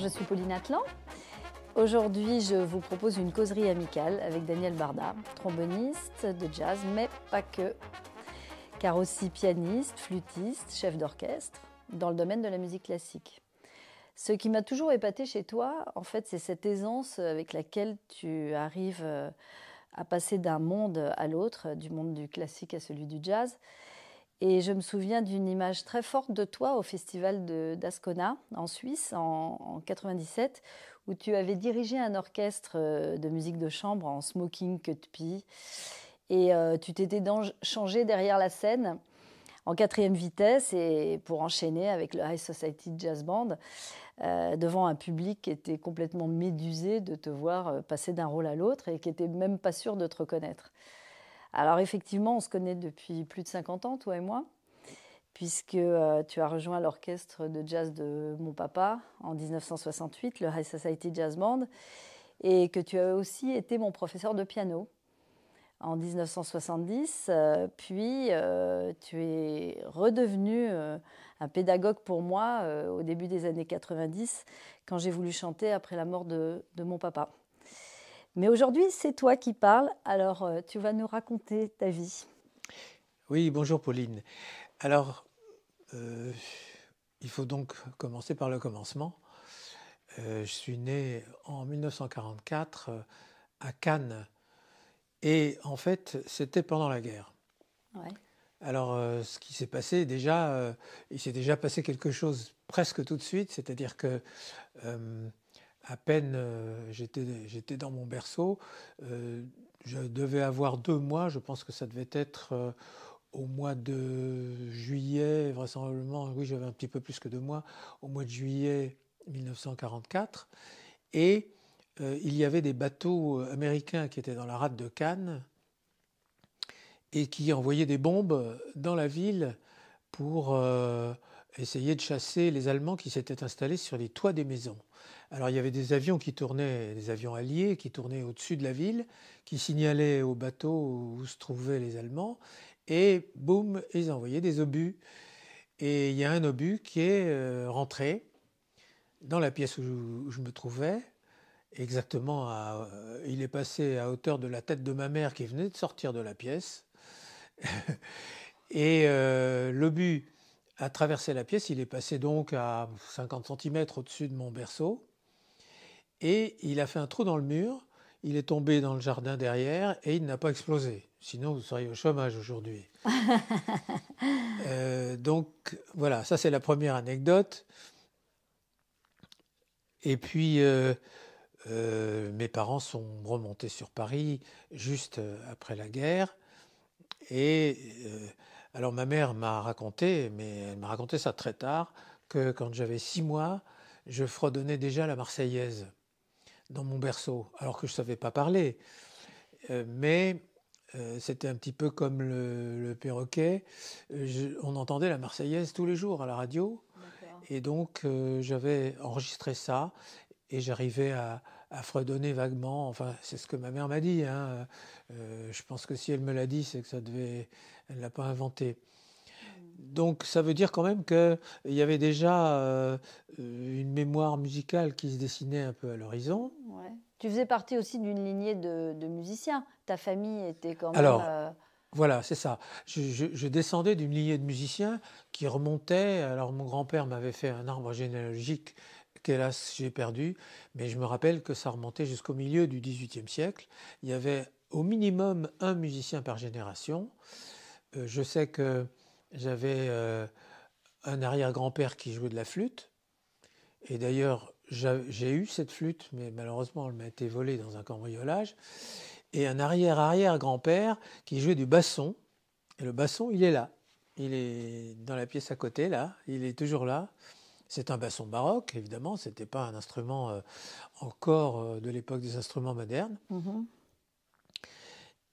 je suis Pauline Atlan. Aujourd'hui, je vous propose une causerie amicale avec Daniel Barda, tromboniste de jazz, mais pas que, car aussi pianiste, flûtiste, chef d'orchestre, dans le domaine de la musique classique. Ce qui m'a toujours épaté chez toi, en fait, c'est cette aisance avec laquelle tu arrives euh, à passer d'un monde à l'autre, du monde du classique à celui du jazz. Et je me souviens d'une image très forte de toi au festival d'Ascona, en Suisse, en, 1997, 97, où tu avais dirigé un orchestre euh, de musique de chambre en smoking cut pie. Et euh, tu t'étais changé derrière la scène en quatrième vitesse et pour enchaîner avec le High Society Jazz Band euh, devant un public qui était complètement médusé de te voir passer d'un rôle à l'autre et qui n'était même pas sûr de te reconnaître. Alors effectivement, on se connaît depuis plus de 50 ans, toi et moi, puisque euh, tu as rejoint l'orchestre de jazz de mon papa en 1968, le High Society Jazz Band, et que tu as aussi été mon professeur de piano en 1970, euh, puis euh, tu es redevenu un pédagogue pour moi au début des années 90, quand j'ai voulu chanter après la mort de mon papa. Mais aujourd'hui, c'est toi qui parles, alors euh, tu vas nous raconter ta vie. Oui, bonjour Pauline. Alors, euh, il faut donc commencer par le commencement. Euh, je suis né en 1944 à Cannes. Et en fait, c'était pendant la guerre. Alors, ce qui s'est passé déjà, il s'est déjà passé quelque chose presque tout de suite, c'est-à-dire que à peine euh, j'étais dans mon berceau. Euh, je devais avoir deux mois, je pense que ça devait être euh, au mois de juillet, vraisemblablement, oui j'avais un petit peu plus que deux mois, au mois de juillet 1944. Et il y avait des bateaux américains qui étaient dans la rade de Cannes et qui envoyaient des bombes dans la ville pour essayer de chasser les Allemands qui s'étaient installés sur les toits des maisons. Alors il y avait des avions qui tournaient, des avions alliés qui tournaient au-dessus de la ville, qui signalaient aux bateaux où se trouvaient les Allemands, et boum, ils envoyaient des obus. Et il y a un obus qui est euh, rentré dans la pièce où je me trouvais, exactement à, euh, il est passé à hauteur de la tête de ma mère qui venait de sortir de la pièce. et euh, l'obus a traversé la pièce, il est passé donc à 50 cm au-dessus de mon berceau et il a fait un trou dans le mur, il est tombé dans le jardin derrière et il n'a pas explosé. Sinon, vous seriez au chômage aujourd'hui. Euh, donc voilà, ça c'est la première anecdote. Et puis, euh, euh, mes parents sont remontés sur Paris juste après la guerre. Et alors ma mère m'a raconté, mais elle m'a raconté ça très tard, que quand j'avais six mois, je fredonnais déjà la Marseillaise dans mon berceau, alors que je ne savais pas parler. Euh, mais euh, c'était un petit peu comme le, perroquet. on entendait la Marseillaise tous les jours à la radio. Et donc euh, j'avais enregistré ça et j'arrivais à, fredonner vaguement. Enfin, c'est ce que ma mère m'a dit. Hein. je pense que si elle me l'a dit, c'est que ça devait. Elle ne l'a pas inventé donc ça veut dire quand même qu'il y avait déjà euh, une mémoire musicale qui se dessinait un peu à l'horizon. Ouais. Tu faisais partie aussi d'une lignée de, de, musiciens. Ta famille était quand même... Alors, euh, voilà, c'est ça. Je, descendais d'une lignée de musiciens qui remontait... Alors mon grand-père m'avait fait un arbre généalogique qu'hélas j'ai perdu, mais je me rappelle que ça remontait jusqu'au milieu du XVIIIe siècle. Il y avait au minimum un musicien par génération. Euh, je sais que j'avais euh, un arrière-grand-père qui jouait de la flûte. Et d'ailleurs, j'ai eu cette flûte, mais malheureusement, elle m'a été volée dans un cambriolage. Et un arrière-arrière-grand-père qui jouait du basson. Et le basson, il est là. Il est dans la pièce à côté, là. Il est toujours là. C'est un basson baroque, évidemment. Ce n'était pas un instrument euh, encore euh, de l'époque des instruments modernes. Mm-hmm.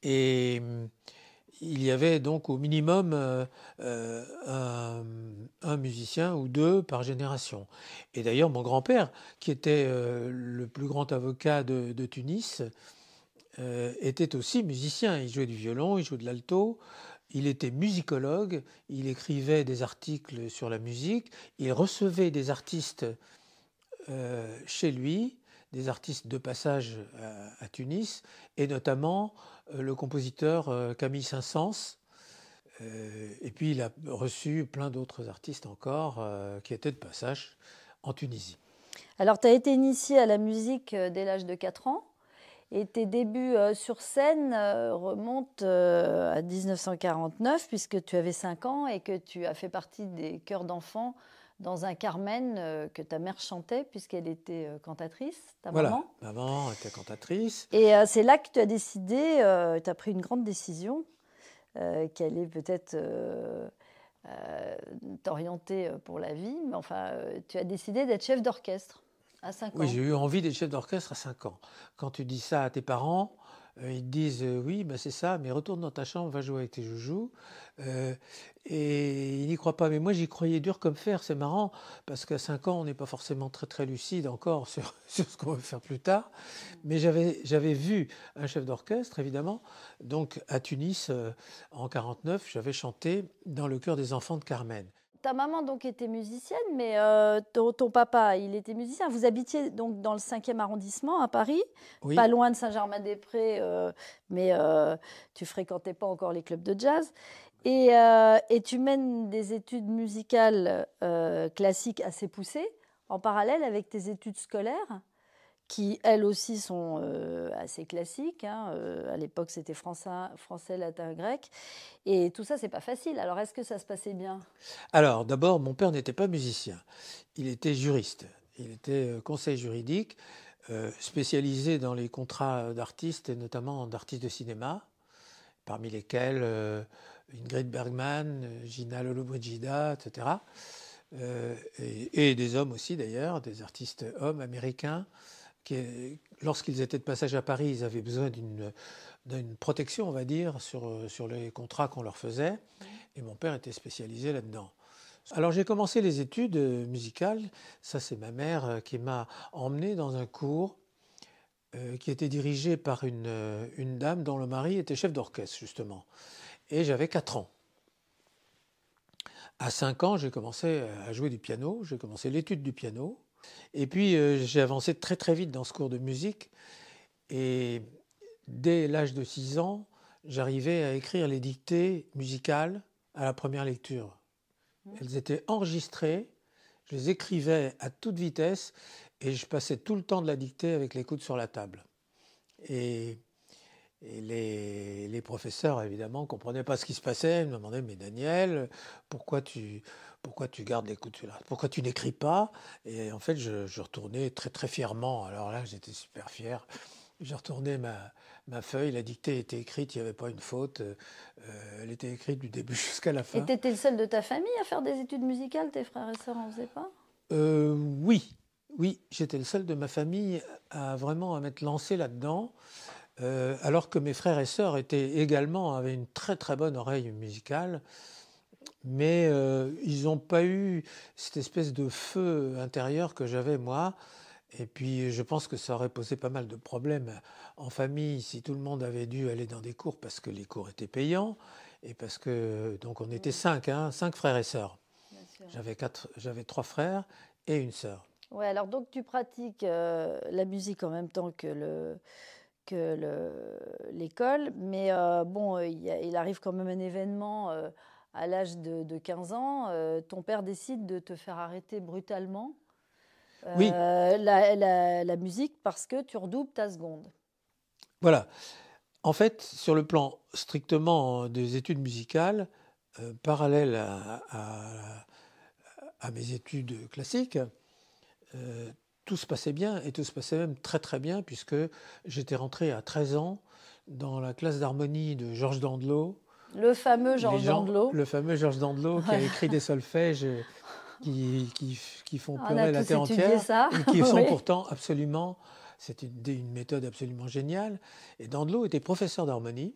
Et hum, il y avait donc au minimum euh, euh, un, musicien ou deux par génération. Et d'ailleurs, mon grand-père, qui était euh, le plus grand avocat de Tunis, était aussi musicien. Il jouait du violon, il jouait de l'alto. Il était musicologue, il écrivait des articles sur la musique, il recevait des artistes chez lui, des artistes de passage euh, à, Tunis, et notamment euh, le compositeur euh, Camille Saint-Saëns. et puis il a reçu plein d'autres artistes encore qui étaient de passage en Tunisie. Alors tu as été initié à la musique dès l'âge de 4 ans. Et tes débuts sur scène remontent à 1949, puisque tu avais 5 ans et que tu as fait partie des chœurs d'enfants dans un Carmen euh, que ta mère chantait puisqu'elle était euh, cantatrice, ta voilà. maman. était cantatrice. Et euh, c'est là que tu as décidé, tu as pris une grande décision qui allait peut-être t'orienter pour la vie, mais enfin, tu as décidé d'être chef d'orchestre à 5 ans. Oui, j'ai eu envie d'être chef d'orchestre à 5 ans. Quand tu dis ça à tes parents, euh, ils disent euh, oui, ben c'est ça, mais retourne dans ta chambre, va jouer avec tes joujoux. Euh, et ils n'y croit pas. Mais moi, j'y croyais dur comme fer. C'est marrant, parce qu'à 5 ans, on n'est pas forcément très très lucide encore sur, ce qu'on veut faire plus tard. Mais j'avais vu un chef d'orchestre, évidemment. Donc à Tunis, en 1949, j'avais chanté dans le chœur des enfants de Carmen. Ta maman donc était musicienne, mais euh, ton, papa, il était musicien. Vous habitiez donc dans le 5e arrondissement à Paris, pas loin de Saint-Germain-des-Prés, euh, mais euh, tu fréquentais pas encore les clubs de jazz. et euh, tu mènes des études musicales classiques assez poussées en parallèle avec tes études scolaires qui elles aussi sont euh, assez classiques. Hein, euh, à l'époque, c'était français, français, latin, grec. Et tout ça, c'est pas facile. Alors, est-ce que ça se passait bien Alors, d'abord, mon père n'était pas musicien. Il était juriste. Il était euh, conseil juridique, spécialisé dans les contrats d'artistes, et notamment d'artistes de cinéma, parmi lesquels Ingrid Bergman, Gina Lollobrigida, etc. et, des hommes aussi, d'ailleurs, des artistes hommes américains lorsqu'ils étaient de passage à Paris, ils avaient besoin d'une protection, on va dire, euh, sur, les contrats qu'on leur faisait. Et mon père était spécialisé là-dedans. Alors j'ai commencé les études euh, musicales. Ça, c'est ma mère euh, qui m'a emmené dans un cours qui était dirigé par une, une, dame dont le mari était chef d'orchestre, justement. Et j'avais 4 ans. À 5 ans, j'ai commencé à jouer du piano, j'ai commencé l'étude du piano. Et puis euh, j'ai avancé très très vite dans ce cours de musique. Et dès l'âge de 6 ans, j'arrivais à écrire les dictées musicales à la première lecture. Mmh. Elles étaient enregistrées, je les écrivais à toute vitesse et je passais tout le temps de la dictée avec les coudes sur la table. Et, les, les, professeurs, évidemment, ne comprenaient pas ce qui se passait. Ils me demandaient, mais Daniel, pourquoi tu, pourquoi tu gardes les coutures dessus-là Pourquoi tu n'écris pas Et en fait, je, retournais très très fièrement. Alors là, j'étais super fier. Je retournais ma, ma, feuille, la dictée était écrite, il n'y avait pas une faute. Euh, elle était écrite du début jusqu'à la fin. Et étais le seul de ta famille à faire des études musicales Tes frères et sœurs en faisaient pas euh, Oui, oui, j'étais le seul de ma famille à vraiment à m'être lancé là-dedans. Euh, alors que mes frères et sœurs étaient également avaient une très très bonne oreille musicale mais euh, ils n'ont pas eu cette espèce de feu intérieur que j'avais moi. Et puis je pense que ça aurait posé pas mal de problèmes en famille si tout le monde avait dû aller dans des cours parce que les cours étaient payants et parce que donc on était cinq, hein, cinq frères et sœurs. J'avais quatre, j'avais trois frères et une sœur. Ouais, alors donc tu pratiques euh, la musique en même temps que le que l'école, mais euh, bon, il, arrive quand même un événement à l'âge de, 15 ans, euh, ton père décide de te faire arrêter brutalement euh, la, musique parce que tu redoubles ta seconde. Voilà. En fait, sur le plan strictement des études musicales, euh, parallèle à, à, mes études classiques, tout se passait bien et tout se passait même très très bien puisque j'étais rentré à 13 ans dans la classe d'harmonie de Georges Dandelot le fameux Georges Dandelot. Le fameux Georges Dandelot qui a écrit des solfèges qui, font ah, pleurer la terre entière qui sont pourtant absolument. C'est une, une, méthode absolument géniale. Et Dandelot était professeur d'harmonie.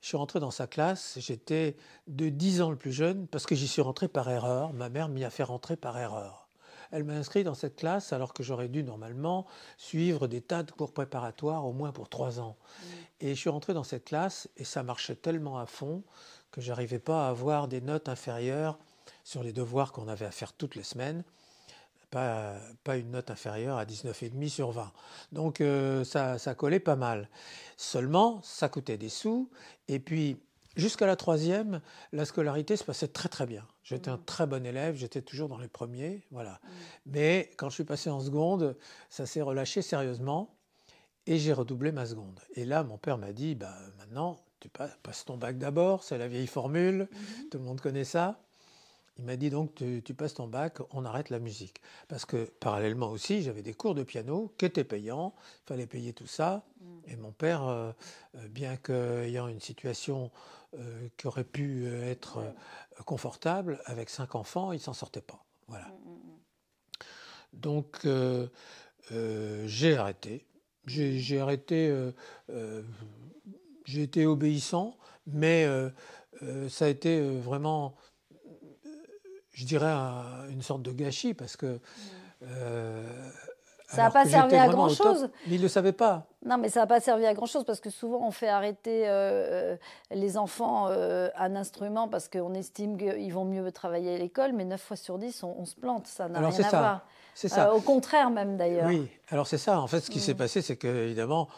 Je suis rentré dans sa classe, j'étais de 10 ans le plus jeune parce que j'y suis rentré par erreur. Ma mère m'y a fait rentrer par erreur elle m'a inscrit dans cette classe alors que j'aurais dû normalement suivre des tas de cours préparatoires au moins pour trois ans. Mm. Et je suis rentré dans cette classe et ça marchait tellement à fond que j'arrivais pas à avoir des notes inférieures sur les devoirs qu'on avait à faire toutes les semaines. Pas, une note inférieure à 19,5 sur 20. Donc euh, ça, ça collait pas mal. Seulement, ça coûtait des sous, et puis Jusqu'à la troisième, la scolarité se passait très très bien. J'étais un très bon élève, j'étais toujours dans les premiers, voilà. Mm. Mais quand je suis passé en seconde, ça s'est relâché sérieusement et j'ai redoublé ma seconde. Et là, mon père m'a dit, bah, maintenant, tu passes ton bac d'abord, c'est la vieille formule, mm-hmm. tout le monde connaît ça. Il m'a dit donc tu, passes ton bac, on arrête la musique. Parce que parallèlement aussi, j'avais des cours de piano qui étaient payants, il fallait payer tout ça. Mm. Et mon père, euh, euh, bien qu'ayant une situation euh, qui aurait pu euh, être euh, confortable avec cinq enfants, il s'en sortait pas. Voilà. Mm, mm, mm. Donc j'ai arrêté. J'ai arrêté. j'ai été obéissant, mais ça a été vraiment, je dirais, une sorte de gâchis parce que. Ça n'a pas servi à grand chose. Mais il ne le savait pas. Non, mais ça n'a pas servi à grand chose parce que souvent on fait arrêter euh, euh, les enfants à euh, un instrument parce qu'on estime qu'ils vont mieux travailler à l'école, mais 9 fois sur 10, on, se plante. Ça n'a rien à voir. C'est ça. au contraire même d'ailleurs. Oui, alors c'est ça. En fait, ce qui mm. s'est passé, c'est que évidemment,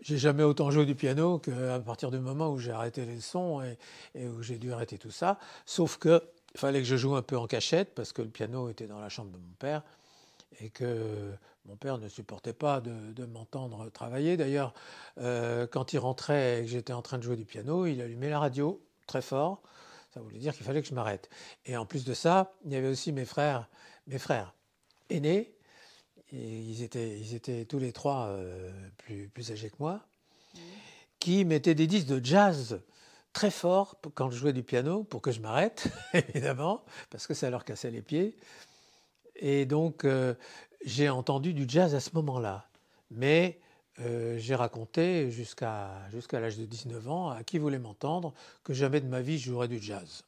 j'ai jamais autant joué du piano qu'à partir du moment où j'ai arrêté les leçons et, et où j'ai dû arrêter tout ça. Sauf que fallait que je joue un peu en cachette parce que le piano était dans la chambre de mon père et que mon père ne supportait pas de, m'entendre travailler. D'ailleurs, euh, quand il rentrait et que j'étais en train de jouer du piano, il allumait la radio très fort. Ça voulait dire qu'il fallait que je m'arrête. Et en plus de ça, il y avait aussi mes frères, mes frères aînés. ils, étaient, tous les trois euh, plus, plus, âgés que moi, qui mettaient des disques de jazz très fort quand je jouais du piano pour que je m'arrête, évidemment, parce que ça leur cassait les pieds. Et donc, euh, j'ai entendu du jazz à ce moment-là. Mais euh, j'ai raconté jusqu'à jusqu'à l'âge de 19 ans à qui voulait m'entendre que jamais de ma vie je jouerais du jazz.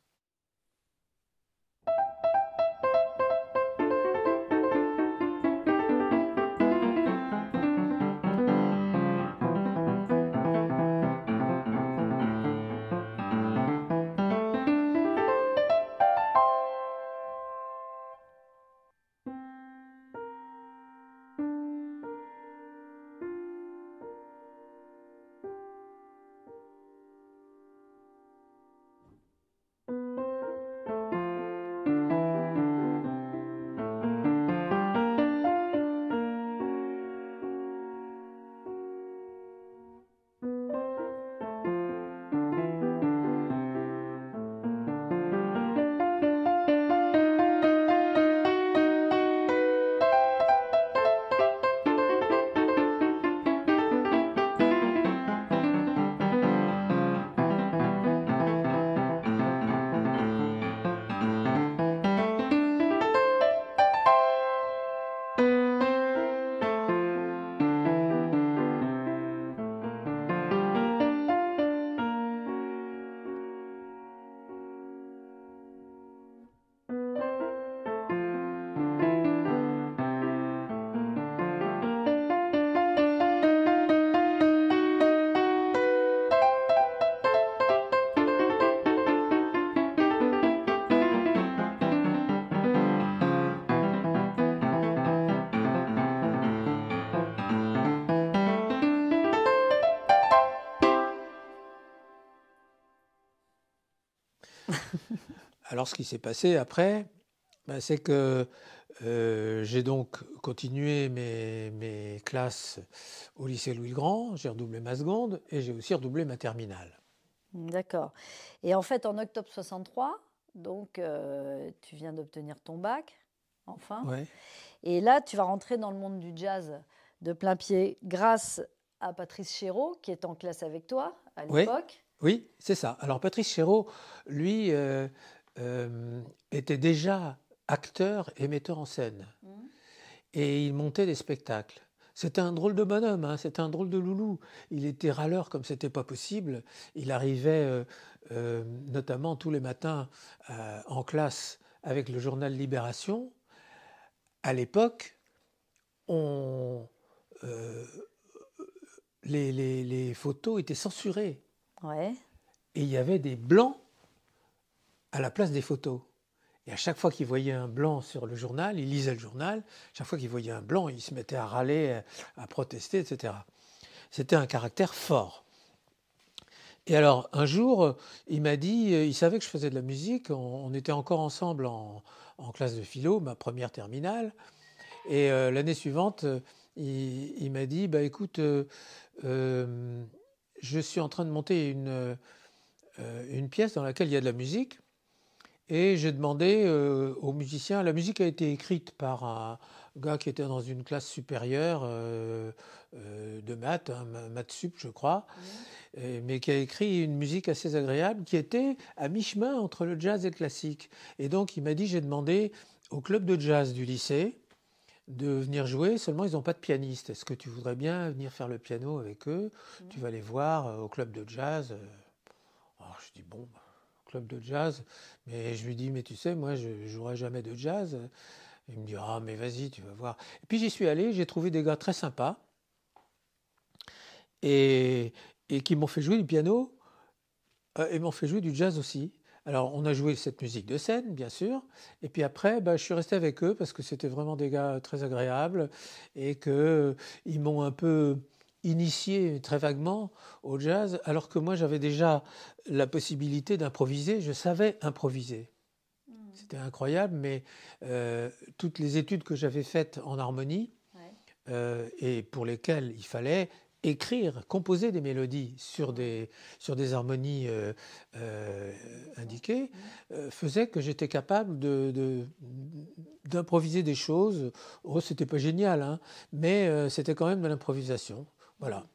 Alors, ce qui s'est passé après, ben, c'est que euh, j'ai donc continué mes, classes au lycée Louis-le-Grand, j'ai redoublé ma seconde et j'ai aussi redoublé ma terminale. Hmm, d'accord. Et en fait, en octobre 63, donc euh, tu viens d'obtenir ton bac, enfin. Et là, tu vas rentrer dans le monde du jazz de plein pied grâce à Patrice Chéreau, qui est en classe avec toi à l'époque. Oui, c'est ça. Alors Patrice Chéreau, lui, euh, euh, était déjà acteur et metteur en scène. Mmh. Et il montait des spectacles. C'était un drôle de bonhomme, hein, c'était un drôle de loulou. Il était râleur comme c'était pas possible. Il arrivait euh, notamment tous les matins en classe avec le journal Libération. À l'époque, on, les photos étaient censurées et il y avait des blancs à la place des photos. Et à chaque fois qu'il voyait un blanc sur le journal, il lisait le journal. Chaque fois qu'il voyait un blanc, il se mettait à râler, à protester, etc. C'était un caractère fort. Et alors, un jour, il m'a dit, euh, il savait que je faisais de la musique, on, était encore ensemble en, classe de philo, ma première terminale. Et euh, l'année suivante, euh, il, m'a dit, bah écoute, je suis en train de monter euh, euh, une, pièce dans laquelle il y a de la musique. Et j'ai demandé euh, aux musiciens, la musique a été écrite par un gars qui était dans une classe supérieure de maths, hein, maths sup je crois, mais qui a écrit une musique assez agréable qui était à mi-chemin entre le jazz et le classique. Et donc il m'a dit, j'ai demandé au club de jazz du lycée de venir jouer, seulement ils n'ont pas de pianiste. Est-ce que tu voudrais bien venir faire le piano avec eux mm. Tu vas les voir euh, au club de jazz. Alors euh, oh, je dis bon, bah, club de jazz, mais je lui dis mais tu sais, moi je ne jouerai jamais de jazz. Il me dit ah mais vas-y, tu vas voir. Et puis j'y suis allé, j'ai trouvé des gars très sympas et, et qui m'ont fait jouer du piano euh, et m'ont fait jouer du jazz aussi. Alors on a joué cette musique de scène, bien sûr, et puis après, bah, je suis resté avec eux parce que c'était vraiment des gars euh, très agréables et qu'ils euh, m'ont un peu initié très vaguement au jazz, alors que moi j'avais déjà la possibilité d'improviser, je savais improviser. Hmm. C'était incroyable, mais euh, toutes les études que j'avais faites en harmonie, et pour lesquelles il fallait écrire, composer des mélodies sur des, harmonies euh, euh, indiquées, euh, faisait que j'étais capable d'improviser des choses. Oh, c'était pas génial, hein, mais c'était quand même de l'improvisation. Voilà.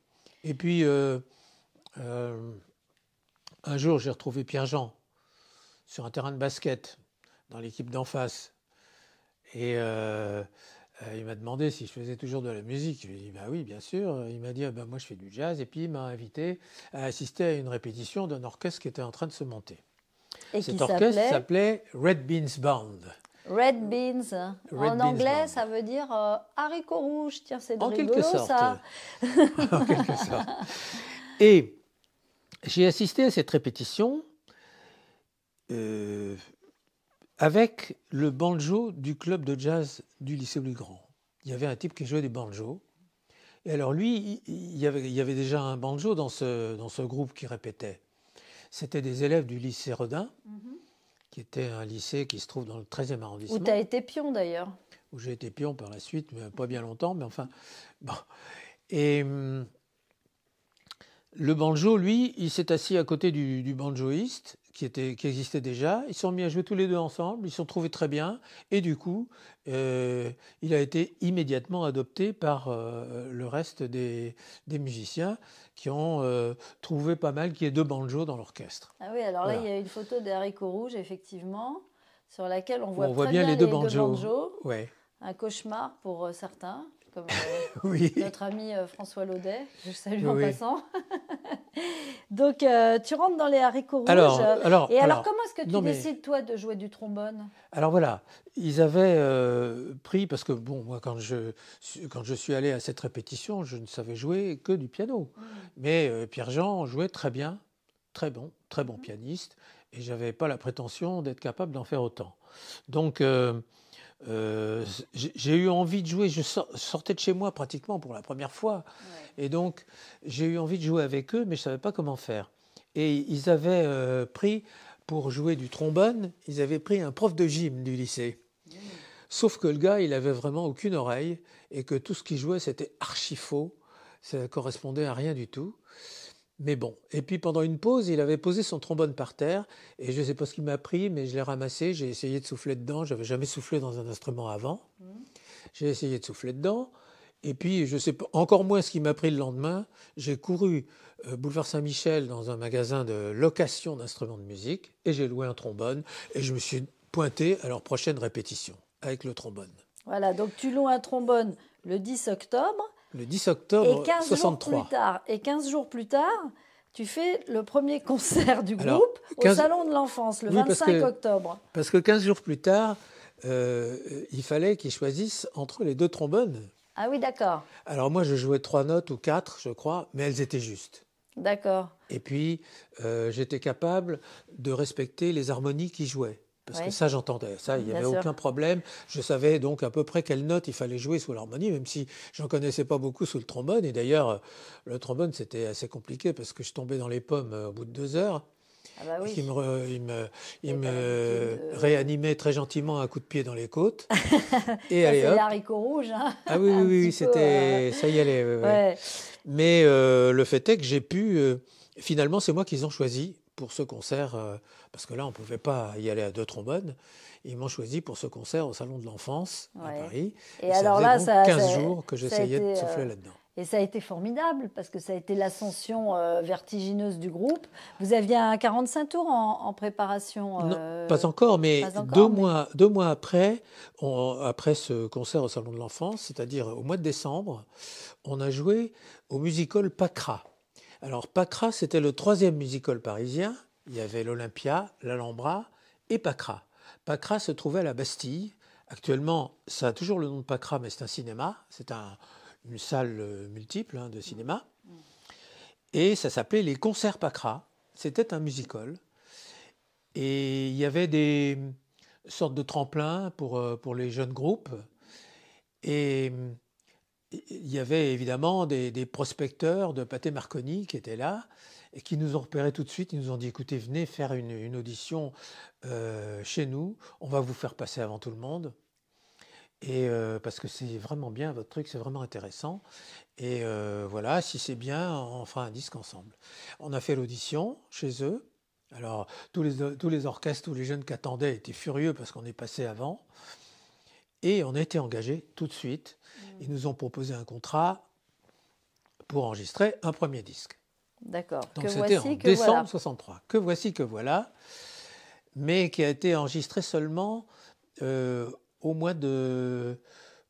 Et puis, un jour, j'ai retrouvé Pierre-Jean sur un terrain de basket dans l'équipe d'en face. Et euh, il m'a demandé si je faisais toujours de la musique. Je lui ai dit, bah oui, bien sûr. Il m'a dit, ah bah, moi je fais du jazz. Et puis il m'a invité à assister à une répétition d'un orchestre qui était en train de se monter. Et Cet orchestre s'appelait Red Beans Band. Red beans. en anglais, ça veut dire haricot euh, haricots rouges. Tiens, c'est drôle, quelque sorte. ça. en quelque sorte. Et j'ai assisté à cette répétition. Euh, avec le banjo du club de jazz du lycée Grand. Il y avait un type qui jouait des banjo. Et alors lui, il y avait, déjà un banjo dans ce, dans ce groupe qui répétait. C'était des élèves du lycée Redin, mhm. qui était un lycée qui se trouve dans le 13e arrondissement. Où tu as été pion d'ailleurs. Où j'ai été pion par la suite, mais pas bien longtemps, mais enfin. Et hum, le banjo, lui, il s'est assis à côté du, du banjoïste qui, était, qui existait déjà. Ils sont mis à jouer tous les deux ensemble, ils se sont trouvés très bien. Et du coup, euh, il a été immédiatement adopté par euh, le reste des, musiciens qui ont euh, trouvé pas mal qu'il y ait deux banjos dans l'orchestre. Ah oui, alors là, il y a une photo des Rouge, effectivement, sur laquelle on voit, très bien, les, deux, banjos. Un cauchemar pour certains comme euh, oui. notre ami euh, François Laudet, je salue en passant. Donc, euh, tu rentres dans les haricots rouges. et alors, comment est-ce que tu décides, toi, de jouer du trombone Alors voilà, ils avaient pris, parce que bon, moi, quand je, quand je suis allé à cette répétition, je ne savais jouer que du piano. Mmh. Mais Pierre-Jean jouait très bien, très bon, très bon mmh. pianiste et je n'avais pas la prétention d'être capable d'en faire autant. Donc euh, j'ai eu envie de jouer. Je sortais de chez moi pratiquement pour la première fois. Et donc, j'ai eu envie de jouer avec eux, mais je ne savais pas comment faire. Et ils avaient euh, pris, pour jouer du trombone, ils avaient pris un prof de gym du lycée. Mmh. Sauf que le gars, il avait vraiment aucune oreille et que tout ce qu'il jouait, c'était archi faux. Ça correspondait à rien du tout. Mais bon, et puis pendant une pause, il avait posé son trombone par terre, et je ne sais pas ce qu'il m'a pris, mais je l'ai ramassé, j'ai essayé de souffler dedans, n'avais jamais soufflé dans un instrument avant, mmh. j'ai essayé de souffler dedans, et puis je sais encore moins ce qu'il m'a pris le lendemain, j'ai couru euh, boulevard Saint-Michel dans un magasin de location d'instruments de musique, et j'ai loué un trombone, et je me suis pointé à leur prochaine répétition avec le trombone. Voilà, donc tu loues un trombone le 10 octobre, le 10 octobre et tard, et 15 jours plus tard, tu fais le premier concert du groupe au Salon de l'Enfance, le 25 octobre. Parce que 15 jours plus tard, euh, il fallait qu'ils choisissent entre les deux trombones. Ah oui, d'accord. Alors moi, je jouais trois notes ou quatre, je crois, mais elles étaient justes. D'accord. Et puis, euh, j'étais capable de respecter les harmonies qu'ils jouaient. Parce que ça, j'entendais. Ça, il n'y avait aucun problème. Je savais donc à peu près quelle note il fallait jouer sous l'harmonie, même si j'en connaissais pas beaucoup sous le trombone. Et d'ailleurs, euh, le trombone, c'était assez compliqué parce que je tombais dans les pommes euh, au bout de deux heures. Ah bah me, me, réanimait très gentiment un coup de pied dans les côtes. et allez, hop. rouge. Hein. ah oui, oui, oui, c'était, euh, ça y allait. Mais le fait est que j'ai pu, finalement, c'est moi qu'ils ont choisi pour ce concert, euh, parce que là, on ne pouvait pas y aller à deux trombones. Ils m'ont choisi pour ce concert au Salon de l'Enfance à Paris. Et, alors ça là, ça, 15 jours que j'essayais de euh, souffler là-dedans. Et ça a été formidable parce que ça a été l'ascension euh, vertigineuse du groupe. Vous aviez un 45 tours en, en préparation non, Pas encore, mais, deux, Mois, mois après, après ce concert au Salon de l'Enfance, c'est-à-dire au mois de décembre, on a joué au musical Pacra. Alors Pacra, c'était le troisième musical parisien. Il y avait l'Olympia, l'Alhambra et Pacra. Pacra se trouvait à la Bastille. Actuellement, ça a toujours le nom de Pacra, mais c'est un cinéma. C'est une salle euh, multiple hein, de cinéma. Et ça s'appelait les concerts Pacra. C'était un musical. Et il y avait des sortes de tremplins pour, euh, pour les jeunes groupes. Et il y avait évidemment des, prospecteurs de pâté Marconi qui étaient là et qui nous ont repérés tout de suite. Ils nous ont dit écoutez, venez faire une, audition euh, chez nous. On va vous faire passer avant tout le monde. Et euh, parce que c'est vraiment bien votre truc, c'est vraiment intéressant. Et euh, voilà, si c'est bien, on fera un disque ensemble. On a fait l'audition chez eux. Alors tous les, tous les orchestres, tous les jeunes qui attendaient étaient furieux parce qu'on est passé avant. Et on a été engagé tout de suite. Ils nous ont proposé un contrat pour enregistrer un premier disque. D'accord. Donc c'était en décembre 63. Que voici, que voilà, mais qui a été enregistré seulement euh, au, mois de,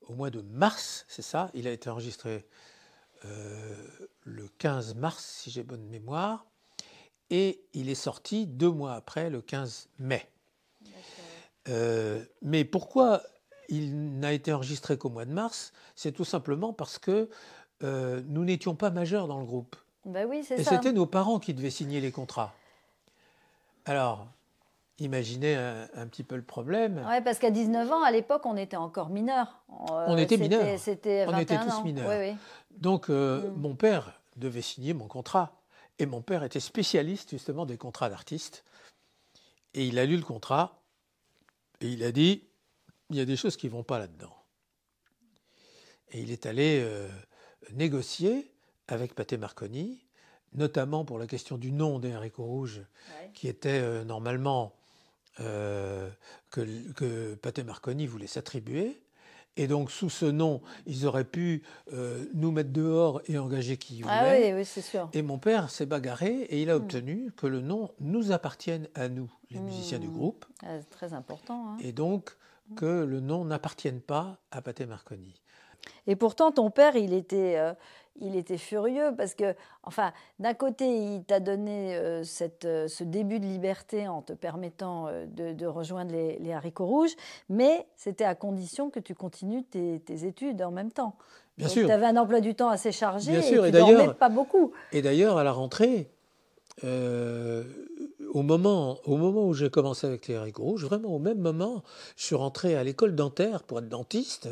au mois de mars, c'est ça Il a été enregistré euh, le 15 mars, si j'ai bonne mémoire, et il est sorti deux mois après, le 15 mai. Euh, mais pourquoi il n'a été enregistré qu'au mois de mars, c'est tout simplement parce que euh, nous n'étions pas majeurs dans le groupe. Bah et c'était nos parents qui devaient signer les contrats. Alors, imaginez un, petit peu le problème. Oui, parce qu'à 19 ans, à l'époque, on était encore mineurs. Euh, on, était mineurs. C'était on était tous mineurs. Donc, euh, mm. mon père devait signer mon contrat. Et mon père était spécialiste justement des contrats d'artistes. Et il a lu le contrat et il a dit il y a des choses qui ne vont pas là-dedans. Et il est allé euh, négocier avec Pathé Marconi, notamment pour la question du nom des haricots rouges, qui était euh, normalement euh, que, que Pathé Marconi voulait s'attribuer. Et donc, sous ce nom, ils auraient pu nous mettre dehors et engager qui ah voulaient. Ah oui, c'est sûr. Et mon père s'est bagarré et il a hmm. obtenu que le nom nous appartienne à nous, les hmm. musiciens du groupe. Ah, très important. Hein. Et donc, que le nom n'appartienne pas à Pathé Marconi. Et pourtant, ton père, il était, euh, il était furieux parce que, enfin, d'un côté, il t'a donné euh, cette, euh, ce début de liberté en te permettant de, rejoindre les, haricots rouges, mais c'était à condition que tu continues tes, études en même temps. Bien sûr. Tu avais un emploi du temps assez chargé Bien et tu dormais pas beaucoup. Et d'ailleurs, à la rentrée, au moment, où j'ai commencé avec les haricots rouges, vraiment au même moment, je suis rentré à l'école dentaire pour être dentiste.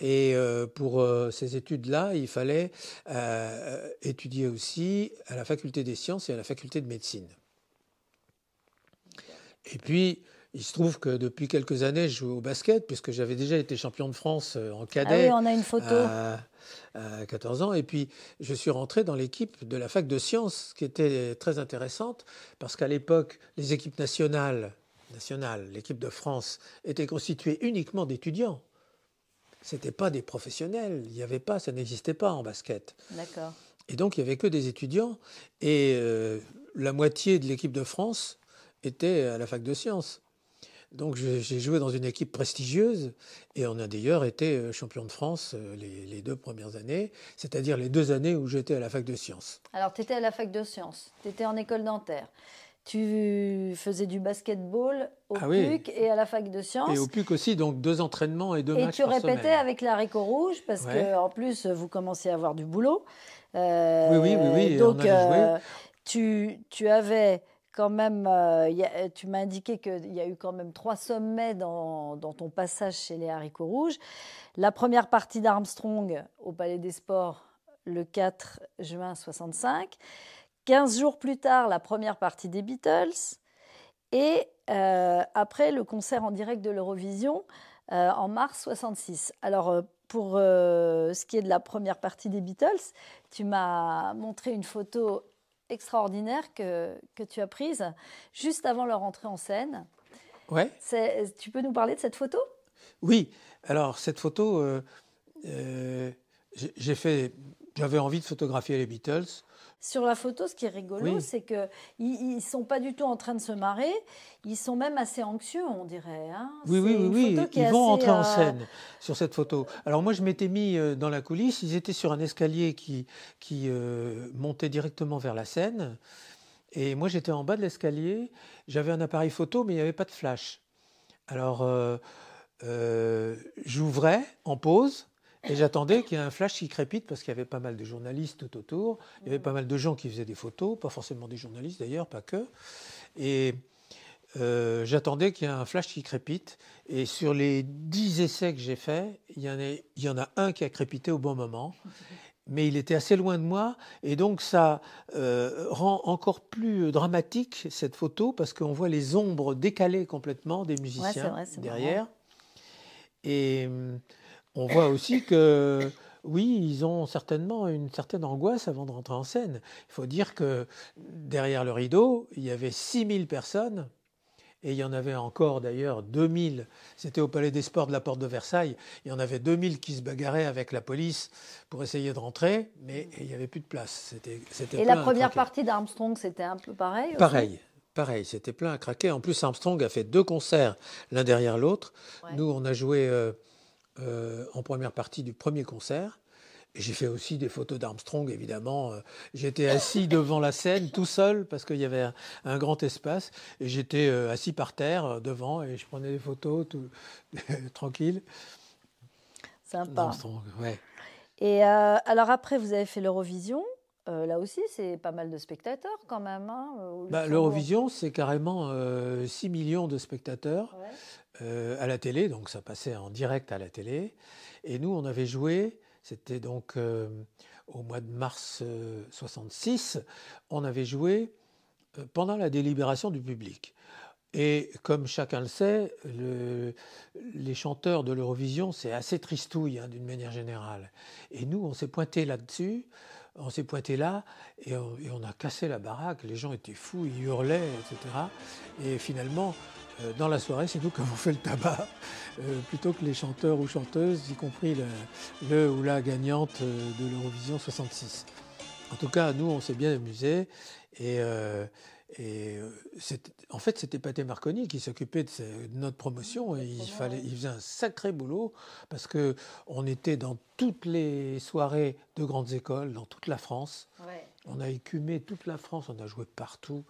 Et euh, pour euh, ces études-là, il fallait euh, étudier aussi à la faculté des sciences et à la faculté de médecine. Et puis, il se trouve que depuis quelques années, je joue au basket, puisque j'avais déjà été champion de France euh, en cadet. Ah a À, 14 ans. Et puis, je suis rentré dans l'équipe de la fac de sciences, qui était très intéressante, parce qu'à l'époque, les équipes nationales, nationales l'équipe de France, étaient constituées uniquement d'étudiants. C'était pas des professionnels. Il n'y avait pas, ça n'existait pas en basket. D'accord. Et donc, il n'y avait que des étudiants. Et euh, la moitié de l'équipe de France était à la fac de sciences. Donc j'ai joué dans une équipe prestigieuse et on a d'ailleurs été euh, champion de France euh, les, deux premières années, c'est-à-dire les deux années où j'étais à la fac de sciences. Alors tu étais à la fac de sciences, tu étais en école dentaire. Tu faisais du basketball au ah PUC et à la fac de sciences. Et au PUC aussi, donc deux entraînements et deux par matchs. Et tu répétais avec avec l'haricot rouge parce qu'en que en plus vous commencez à avoir du boulot. oui, oui, oui, oui. Euh, donc Tu, tu avais quand même, euh, euh, tu m'as indiqué qu'il y a eu quand même trois sommets dans, ton passage chez les haricots rouges. La première partie d'Armstrong au Palais des Sports le 4 juin 65. 15 jours plus tard, la première partie des Beatles. Et euh, après, le concert en direct de l'Eurovision en mars 66. Alors, pour ce qui est de la première partie des Beatles, tu m'as montré une photo extraordinaire que, tu as prise juste avant leur entrée en scène. Ouais. Tu peux nous parler de cette photo Oui. Alors, cette photo, euh, euh, J'avais envie de photographier les Beatles sur la photo, ce qui est rigolo, c'est qu'ils ils sont pas du tout en train de se marrer. Ils sont même assez anxieux, on dirait. Hein. Oui, oui, oui, Ils vont entrer en euh, scène sur cette photo. Alors moi, je m'étais mis euh, dans la coulisse. Ils étaient sur un escalier qui, euh, montait directement vers la scène. Et moi, j'étais en bas de l'escalier. J'avais un appareil photo, mais il n'y avait pas de flash. Alors, j'ouvrais en pause. Et j'attendais qu'il y ait un flash qui crépite parce qu'il y avait pas mal de journalistes tout autour. Il y avait pas mal de gens qui faisaient des photos, pas forcément des journalistes d'ailleurs, pas que. Et euh, j'attendais qu'il y ait un flash qui crépite. Et sur les dix essais que j'ai faits, il y, en a, il y en a un qui a crépité au bon moment. Mais il était assez loin de moi. Et donc ça euh, rend encore plus dramatique cette photo parce qu'on voit les ombres décalées complètement des musiciens derrière. Et hum, on voit aussi que oui, ils ont certainement une certaine angoisse avant de rentrer en scène. Il faut dire que derrière le rideau, il y avait 6000 personnes, et il y en avait encore d'ailleurs 2000. C'était au Palais des Sports de la Porte de Versailles. Il y en avait 2000 qui se bagarraient avec la police pour essayer de rentrer, mais il n'y avait plus de place. C'était, et la première partie d'Armstrong, c'était un peu pareil Pareil. Pareil, c'était plein à craquer. En plus, Armstrong a fait deux concerts l'un derrière l'autre. Nous, on a joué euh, euh, en première partie du premier concert. J'ai fait aussi des photos d'Armstrong, évidemment. Euh, j'étais assis devant la scène, tout seul, parce qu'il y avait un, grand espace. Et j'étais euh, assis par terre, devant, et je prenais des photos, tout tranquille. Sympa. ouais. Et alors après, vous avez fait l'Eurovision. là aussi, c'est pas mal de spectateurs quand même. Hein, bah, L'Eurovision, c'est carrément 6 millions de spectateurs. Euh, à la télé, donc ça passait en direct à la télé. Et nous, on avait joué, c'était donc euh, au mois de mars 66, euh, on avait joué pendant la délibération du public. Et comme chacun le sait, les chanteurs de l'Eurovision, c'est assez tristouille hein, d'une manière générale. Et nous, on s'est pointé là-dessus, on s'est pointé là, et on, et on, a cassé la baraque. Les gens étaient fous, ils hurlaient, etc. Et finalement, euh, dans la soirée, c'est nous qui avons fait le tabac, euh, plutôt que les chanteurs ou chanteuses, y compris le, ou la gagnante euh, de l'Eurovision 66. En tout cas, nous, on s'est bien amusés. Et, en fait, c'était Pathé Marconi qui s'occupait de, notre promotion. il, fallait, il faisait un sacré boulot parce qu'on était dans toutes les soirées de grandes écoles, dans toute la France. On a écumé toute la France, on a joué partout.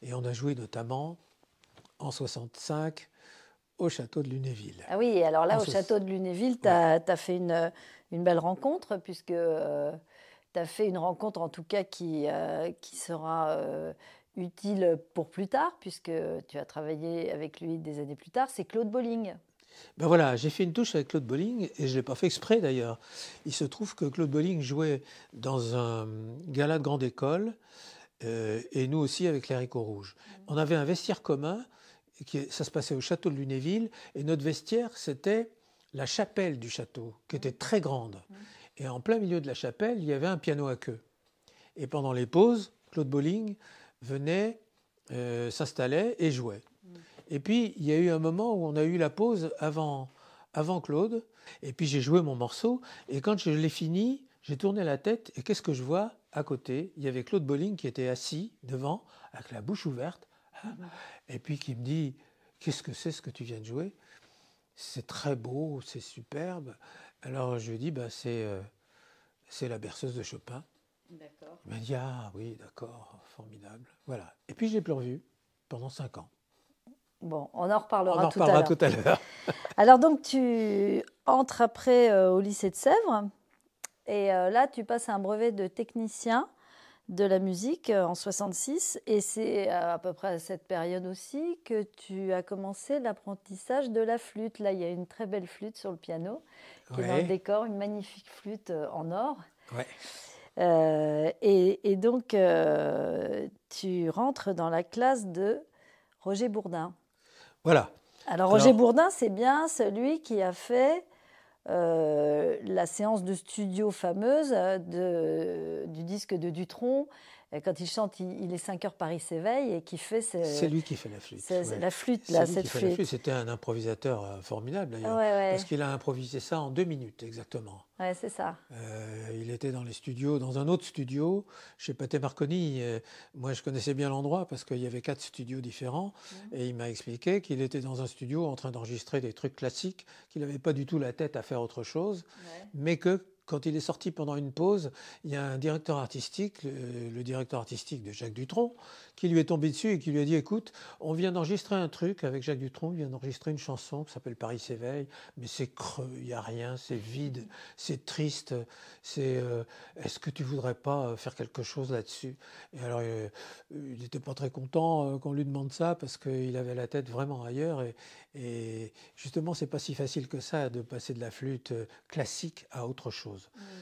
Et on a joué notamment en 65 au château de Lunéville. Ah oui, alors là, au château de Lunéville, tu as, fait une, belle rencontre, puisque euh, tu as fait une rencontre en tout cas qui, euh, sera euh, utile pour plus tard, puisque tu as travaillé avec lui des années plus tard, c'est Claude Bolling. Ben voilà, j'ai fait une touche avec Claude Bolling, et je ne l'ai pas fait exprès d'ailleurs. Il se trouve que Claude Bolling jouait dans un gala de grande école, et nous aussi avec l'Héricot Rouge. Mmh. On avait un vestiaire commun ça se passait au château de Lunéville, et notre vestiaire, c'était la chapelle du château, qui était très grande. Mmh. Et en plein milieu de la chapelle, il y avait un piano à queue. Et pendant les pauses, Claude Bolling venait, euh, s'installait et jouait. Mmh. Et puis, il y a eu un moment où on a eu la pause avant, avant Claude, et puis j'ai joué mon morceau, et quand je l'ai fini, j'ai tourné la tête, et qu'est-ce que je vois à côté Il y avait Claude Bolling qui était assis devant, avec la bouche ouverte, et puis qui me dit Qu'est-ce que c'est ce que tu viens de jouer C'est très beau, c'est superbe. Alors je lui dis bah, C'est euh, la berceuse de Chopin. Il m'a dit Ah oui, d'accord, formidable. Voilà. Et puis je l'ai plus revu pendant cinq ans. Bon, on en reparlera, on en tout à l'heure. Alors donc tu entres après euh, au lycée de Sèvres et euh, là tu passes un brevet de technicien de la musique euh, en 66 et c'est euh, à peu près à cette période aussi que tu as commencé l'apprentissage de la flûte. Là, il y a une très belle flûte sur le piano qui est dans le décor, une magnifique flûte euh, en or. et, donc, tu rentres dans la classe de Roger Bourdin. Voilà. Alors, Roger Bourdin, c'est bien celui qui a fait euh, la séance de studio fameuse euh, du disque de Dutron euh, quand il chante, il, est 5 heures Paris s'éveille et qui fait. C'est lui qui fait la flûte. C'est la flûte, là, cette flûte. C'était un improvisateur euh, formidable, d'ailleurs. Parce qu'il a improvisé ça en deux minutes, exactement. Ouais, c'est ça. Euh, il était dans les studios, dans un autre studio, chez Pathé Marconi. moi, je connaissais bien l'endroit parce qu'il y avait quatre studios différents. Mhm. Et il m'a expliqué qu'il était dans un studio en train d'enregistrer des trucs classiques, qu'il n'avait pas du tout la tête à faire autre chose, mais que quand il est sorti pendant une pause, il y a un directeur artistique, le, directeur artistique de Jacques Dutronc, qui lui est tombé dessus et qui lui a dit Écoute, on vient d'enregistrer un truc avec Jacques Dutronc, on vient d'enregistrer une chanson qui s'appelle Paris s'éveille, mais c'est creux, il n'y a rien, c'est vide, c'est triste, c'est. Euh, est-ce que tu voudrais pas euh, faire quelque chose là-dessus Et alors, euh, il n'était pas très content qu'on lui demande ça parce qu'il avait la tête vraiment ailleurs et, et justement, c'est pas si facile que ça de passer de la flûte classique à autre chose.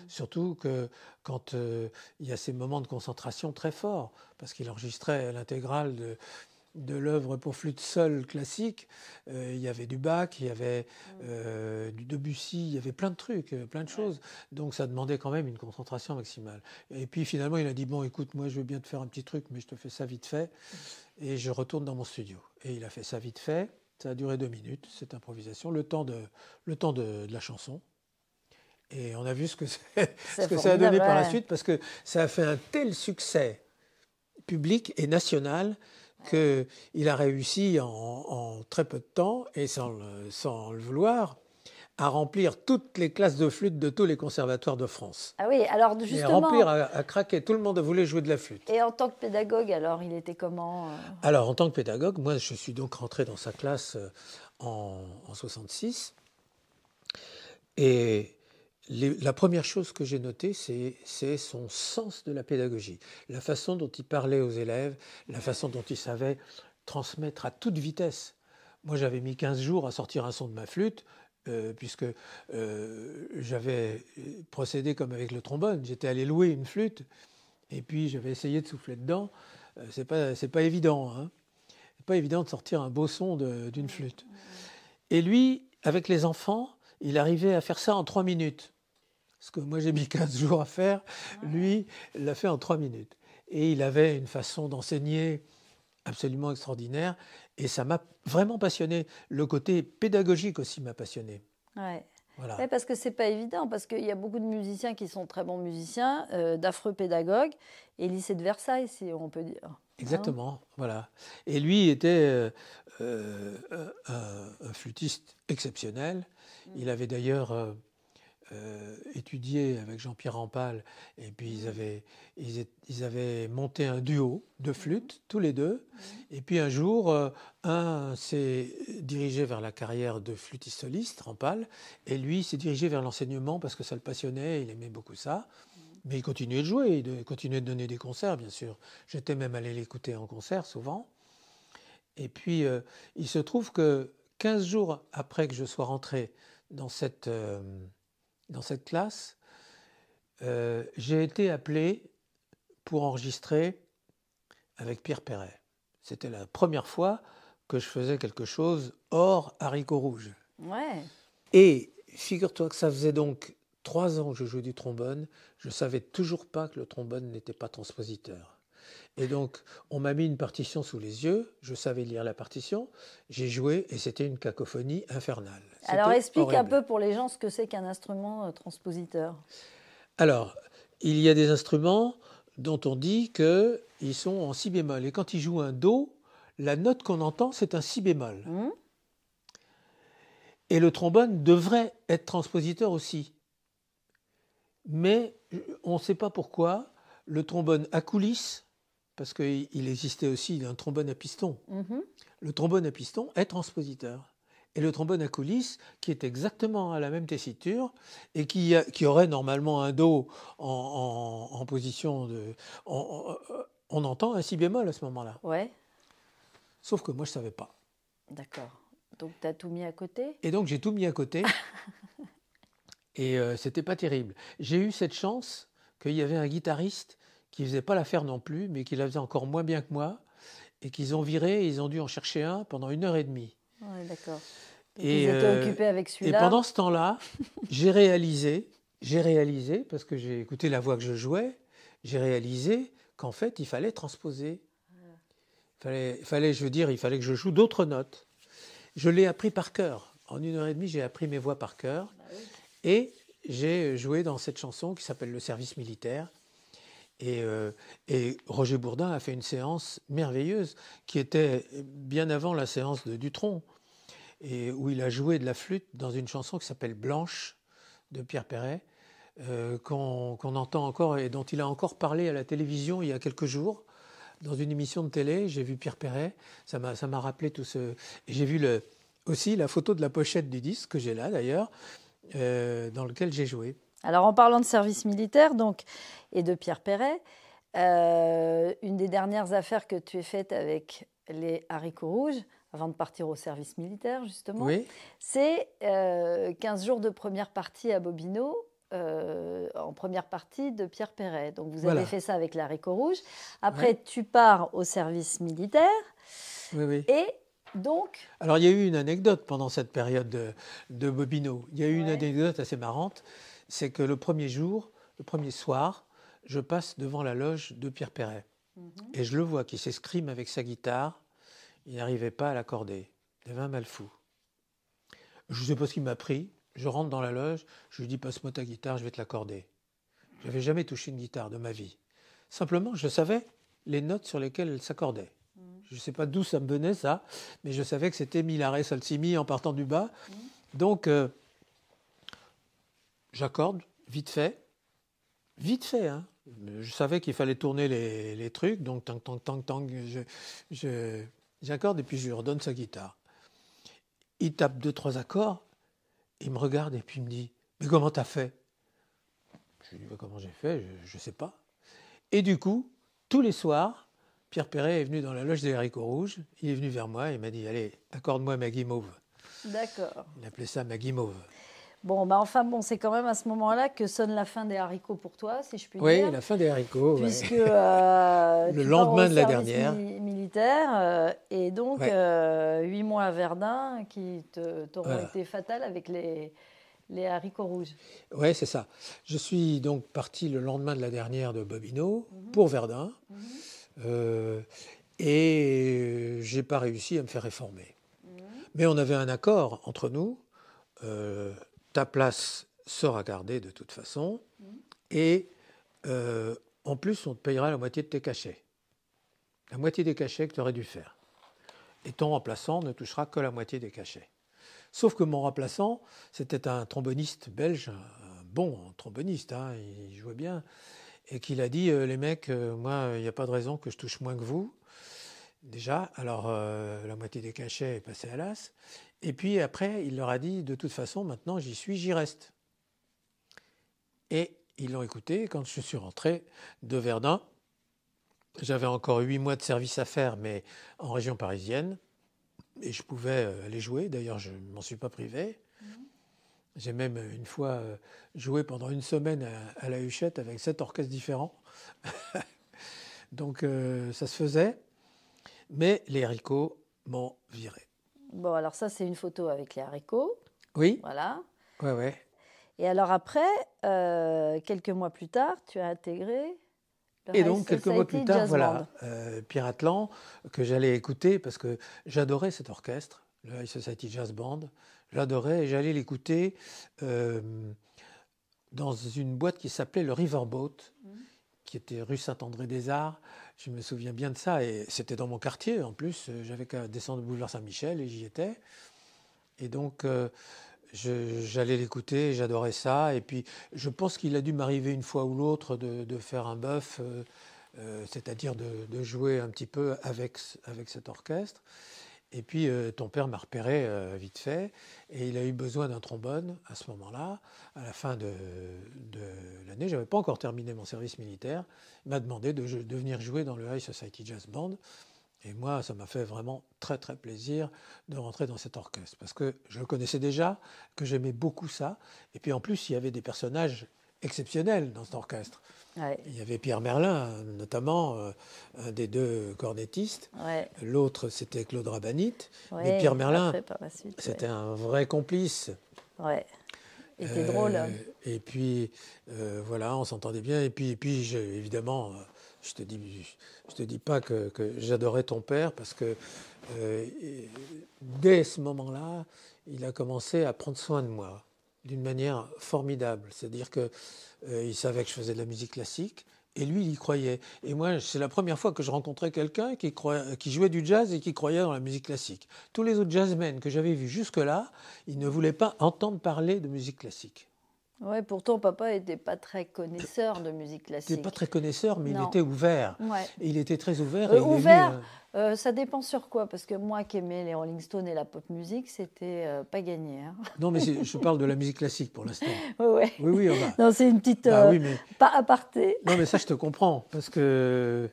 Surtout que quand euh, il y a ces moments de concentration très forts, parce qu'il enregistrait l'intégrale de, l'œuvre pour flûte seule classique, euh, il y avait du Bach, il y avait euh, du Debussy, il y avait plein de trucs, plein de choses. Donc ça demandait quand même une concentration maximale. Et puis finalement, il a dit bon, écoute, moi je veux bien te faire un petit truc, mais je te fais ça vite fait, et je retourne dans mon studio. Et il a fait ça vite fait. Ça a duré deux minutes cette improvisation, le temps de la chanson. Et on a vu ce que, ça a donné par la suite, parce que ça a fait un tel succès public et national qu'il a réussi en, très peu de temps, et sans le, vouloir, à remplir toutes les classes de flûte de tous les conservatoires de France. Ah oui, alors justement. à remplir, à, craquer. Tout le monde voulait jouer de la flûte. Et en tant que pédagogue, alors, il était comment euh Alors, en tant que pédagogue, moi, je suis donc rentré dans sa classe euh, en, en 66. Et la première chose que j'ai notée, c'est son sens de la pédagogie, la façon dont il parlait aux élèves, la façon dont il savait transmettre à toute vitesse. Moi, j'avais mis 15 jours à sortir un son de ma flûte, euh, puisque euh, j'avais procédé comme avec le trombone. J'étais allé louer une flûte, et puis j'avais essayé de souffler dedans. Euh, c'est pas, pas évident. Hein pas évident de sortir un beau son d'une flûte. Et lui, avec les enfants, il arrivait à faire ça en trois minutes. Ce que moi j'ai mis 15 jours à faire, lui l'a fait en trois minutes. Et il avait une façon d'enseigner absolument extraordinaire. Et ça m'a vraiment passionné. Le côté pédagogique aussi m'a passionné parce que c'est pas évident, parce qu'il y a beaucoup de musiciens qui sont très bons musiciens, euh, d'affreux pédagogues, et lycée de Versailles, si on peut dire. Hein. Exactement, voilà. Et lui était euh, euh, un, un, flûtiste exceptionnel. Mm. Il avait d'ailleurs euh, étudié avec Jean-Pierre Rampal, et puis ils avaient, ils, avaient, monté un duo de mm-hmm. flûte, tous les deux. Mm-hmm. Et puis un jour, euh, un s'est dirigé vers la carrière de flûtiste soliste, Rampal, et lui s'est dirigé vers l'enseignement parce que ça le passionnait, il aimait beaucoup ça. Mm-hmm. Mais il continuait de jouer, il continuait de donner des concerts, bien sûr. J'étais même allé l'écouter en concert souvent. Et puis, euh, il se trouve que 15 jours après que je sois rentré dans cette, dans cette classe, euh, j'ai été appelé pour enregistrer avec Pierre Perret. C'était la première fois que je faisais quelque chose hors haricot rouge. Et figure-toi que ça faisait donc trois ans que je jouais du trombone. Je ne savais toujours pas que le trombone n'était pas transpositeur. Et donc, on m'a mis une partition sous les yeux, je savais lire la partition, j'ai joué et c'était une cacophonie infernale. Alors, explique un peu pour les gens ce que c'est qu'un instrument euh, transpositeur. Alors, il y a des instruments dont on dit qu'ils sont en si bémol. Et quand ils jouent un do, la note qu'on entend, c'est un si bémol. Hum. Et le trombone devrait être transpositeur aussi. Mais on ne sait pas pourquoi, le trombone accoulisse parce qu'il existait aussi un trombone à piston. Mhm. Le trombone à piston est transpositeur. Et le trombone à coulisse, qui est exactement à la même tessiture et qui, euh, aurait normalement un dos en, position de. Euh, on entend un si bémol à ce moment-là. Ouais. Sauf que moi, je ne savais pas. D'accord. Donc, tu as tout mis à côté Et donc, j'ai tout mis à côté. et euh, c'était pas terrible. J'ai eu cette chance qu'il y avait un guitariste qui ne faisait pas l'affaire non plus, mais qui la faisait encore moins bien que moi, et qu'ils ont viré, ils ont dû en chercher un pendant une heure et demie. d'accord. Et, euh, avec celui-là. Et pendant ce temps-là, j'ai réalisé, j'ai réalisé, parce que j'ai écouté la voix que je jouais, j'ai réalisé qu'en fait, il fallait transposer. Il fallait, je veux dire, il fallait que je joue d'autres notes. Je l'ai appris par cœur. En une heure et demie, j'ai appris mes voix par cœur. Bah et j'ai joué dans cette chanson qui s'appelle Le service militaire, euh, et, Roger Bourdin a fait une séance merveilleuse qui était bien avant la séance de Dutron, et où il a joué de la flûte dans une chanson qui s'appelle Blanche de Pierre Perret, euh, qu'on entend encore et dont il a encore parlé à la télévision il y a quelques jours. Dans une émission de télé, j'ai vu Pierre Perret, ça m'a rappelé tout ce. j'ai vu aussi la photo de la pochette du disque, que j'ai là d'ailleurs, euh, dans lequel j'ai joué. Alors en parlant de service militaire donc et de Pierre Perret, euh, une des dernières affaires que tu as faites avec les haricots rouges, avant de partir au service militaire justement, c'est euh, 15 jours de première partie à Bobino. Euh, en première partie de Pierre Perret. Donc vous avez fait ça avec Haricots Rouges. Après, tu pars au service militaire. Oui, oui. Et donc Alors il y a eu une anecdote pendant cette période de, de Bobino. Il y a eu une anecdote assez marrante c'est que le premier jour, le premier soir, je passe devant la loge de Pierre Perret. Mhm. Et je le vois qui s'escrime avec sa guitare. Il n'arrivait pas à l'accorder. Il avait un mal fou. Je ne sais pas ce qu'il m'a pris. Je rentre dans la loge. Je lui dis Passe-moi ta guitare, je vais te l'accorder. Je n'avais jamais touché une guitare de ma vie. Simplement, je savais les notes sur lesquelles elle s'accordait. Mhm. Je ne sais pas d'où ça me venait, ça, mais je savais que c'était mi, la, ré, mi en partant du bas. Mhm. Donc, euh, j'accorde, vite fait. Vite fait, hein. Je savais qu'il fallait tourner les, trucs, donc tang, tang, tang, tang, j'accorde je, et puis je lui redonne sa guitare. Il tape deux, trois accords, il me regarde et puis il me dit Mais comment t'as fait Je lui dis bah, Comment j'ai fait Je ne sais pas. Et du coup, tous les soirs, Pierre Perret est venu dans la loge des haricots rouges, il est venu vers moi et il m'a dit Allez, accorde-moi ma guimauve. D'accord. Il appelait ça ma guimauve. Bon, bah enfin, bon, c'est quand même à ce moment-là que sonne la fin des haricots pour toi, si je puis dire. Oui, la fin des haricots. Puisque euh, le lendemain de la dernière militaire euh, et donc euh, huit mois à Verdun qui t'auront été fatales avec les, les haricots rouges. Oui, c'est ça. Je suis donc parti le lendemain de la dernière de Bobino mhm. pour Verdun mhm. et je et j'ai pas réussi à me faire réformer. Mhm. Mais on avait un accord entre nous ta place sera gardée de toute façon. Mm. Et euh, en plus, on te payera la moitié de tes cachets. La moitié des cachets que tu aurais dû faire. Et ton remplaçant ne touchera que la moitié des cachets. Sauf que mon remplaçant, c'était un tromboniste belge, un bon tromboniste, hein, il jouait bien, et qu'il a dit euh, les mecs, euh, moi, il n'y a pas de raison que je touche moins que vous. Déjà, alors la moitié des cachets est passée à l'as. Et puis après, il leur a dit, de toute façon, maintenant j'y suis, j'y reste. Et ils l'ont écouté. Quand je suis rentré de Verdun, j'avais encore huit mois de service à faire, mais en région parisienne. Et je pouvais euh, aller jouer. D'ailleurs, je ne m'en suis pas privé. Mmh. J'ai même euh, une fois euh, joué pendant une semaine à, la Huchette avec sept orchestres différents. Donc ça se faisait. Mais les Ricots m'ont viré. Bon, alors ça, c'est une photo avec les haricots. Oui. Voilà. Ouais, ouais. Et alors après, euh, quelques mois plus tard, tu as intégré. et donc, quelques mois plus tard, voilà, euh, Pierre Atlan, que j'allais écouter parce que j'adorais cet orchestre, le High Society Jazz Band. J'adorais et j'allais l'écouter euh, dans une boîte qui s'appelait le Riverboat. Mm qui était rue Saint-André-des-Arts. Je me souviens bien de ça et c'était dans mon quartier en plus. Euh, j'avais qu'à descendre le boulevard Saint-Michel et j'y étais. Et donc euh, j'allais l'écouter, j'adorais ça. Et puis je pense qu'il a dû m'arriver une fois ou l'autre de, faire un bœuf, euh, c'est-à-dire de, de, jouer un petit peu avec, avec cet orchestre. Et puis euh, ton père m'a repéré euh, vite fait et il a eu besoin d'un trombone à ce moment-là, à la fin de, l'année. Je n'avais pas encore terminé mon service militaire. Il m'a demandé de, de, venir jouer dans le High Society Jazz Band. Et moi, ça m'a fait vraiment très très plaisir de rentrer dans cet orchestre parce que je le connaissais déjà, que j'aimais beaucoup ça. Et puis en plus, il y avait des personnages exceptionnels dans cet orchestre. Il y avait Pierre Merlin, notamment, euh, un des deux cornettistes. L'autre, c'était Claude Rabanit. et mais Pierre Merlin, c'était un vrai complice. Ouais. Il était euh, drôle. Et puis, euh, voilà, on s'entendait bien. Et puis, et puis je, évidemment, je te je te dis pas que, que j'adorais ton père parce que dès ce moment-là, il a commencé à prendre soin de moi d'une manière formidable. C'est-à-dire que euh, il savait que je faisais de la musique classique. Et lui, il y croyait. Et moi, c'est la première fois que je rencontrais quelqu'un qui, qui, jouait du jazz et qui croyait dans la musique classique. Tous les autres jazzmen que j'avais vus jusque-là, ils ne voulaient pas entendre parler de musique classique. Ouais, pourtant, papa n'était pas très connaisseur de musique classique. Il n'était pas très connaisseur, mais il était ouvert. il était très ouvert. Euh, ouvert, euh, euh, ça dépend sur quoi, parce que moi qui aimais les Rolling Stones et la pop musique, c'était pas gagné. Hein. Non, mais je parle de la musique classique pour l'instant. Oui, oui. Non, c'est une petite. Bah pas aparté. Non, mais ça, je te comprends, parce que.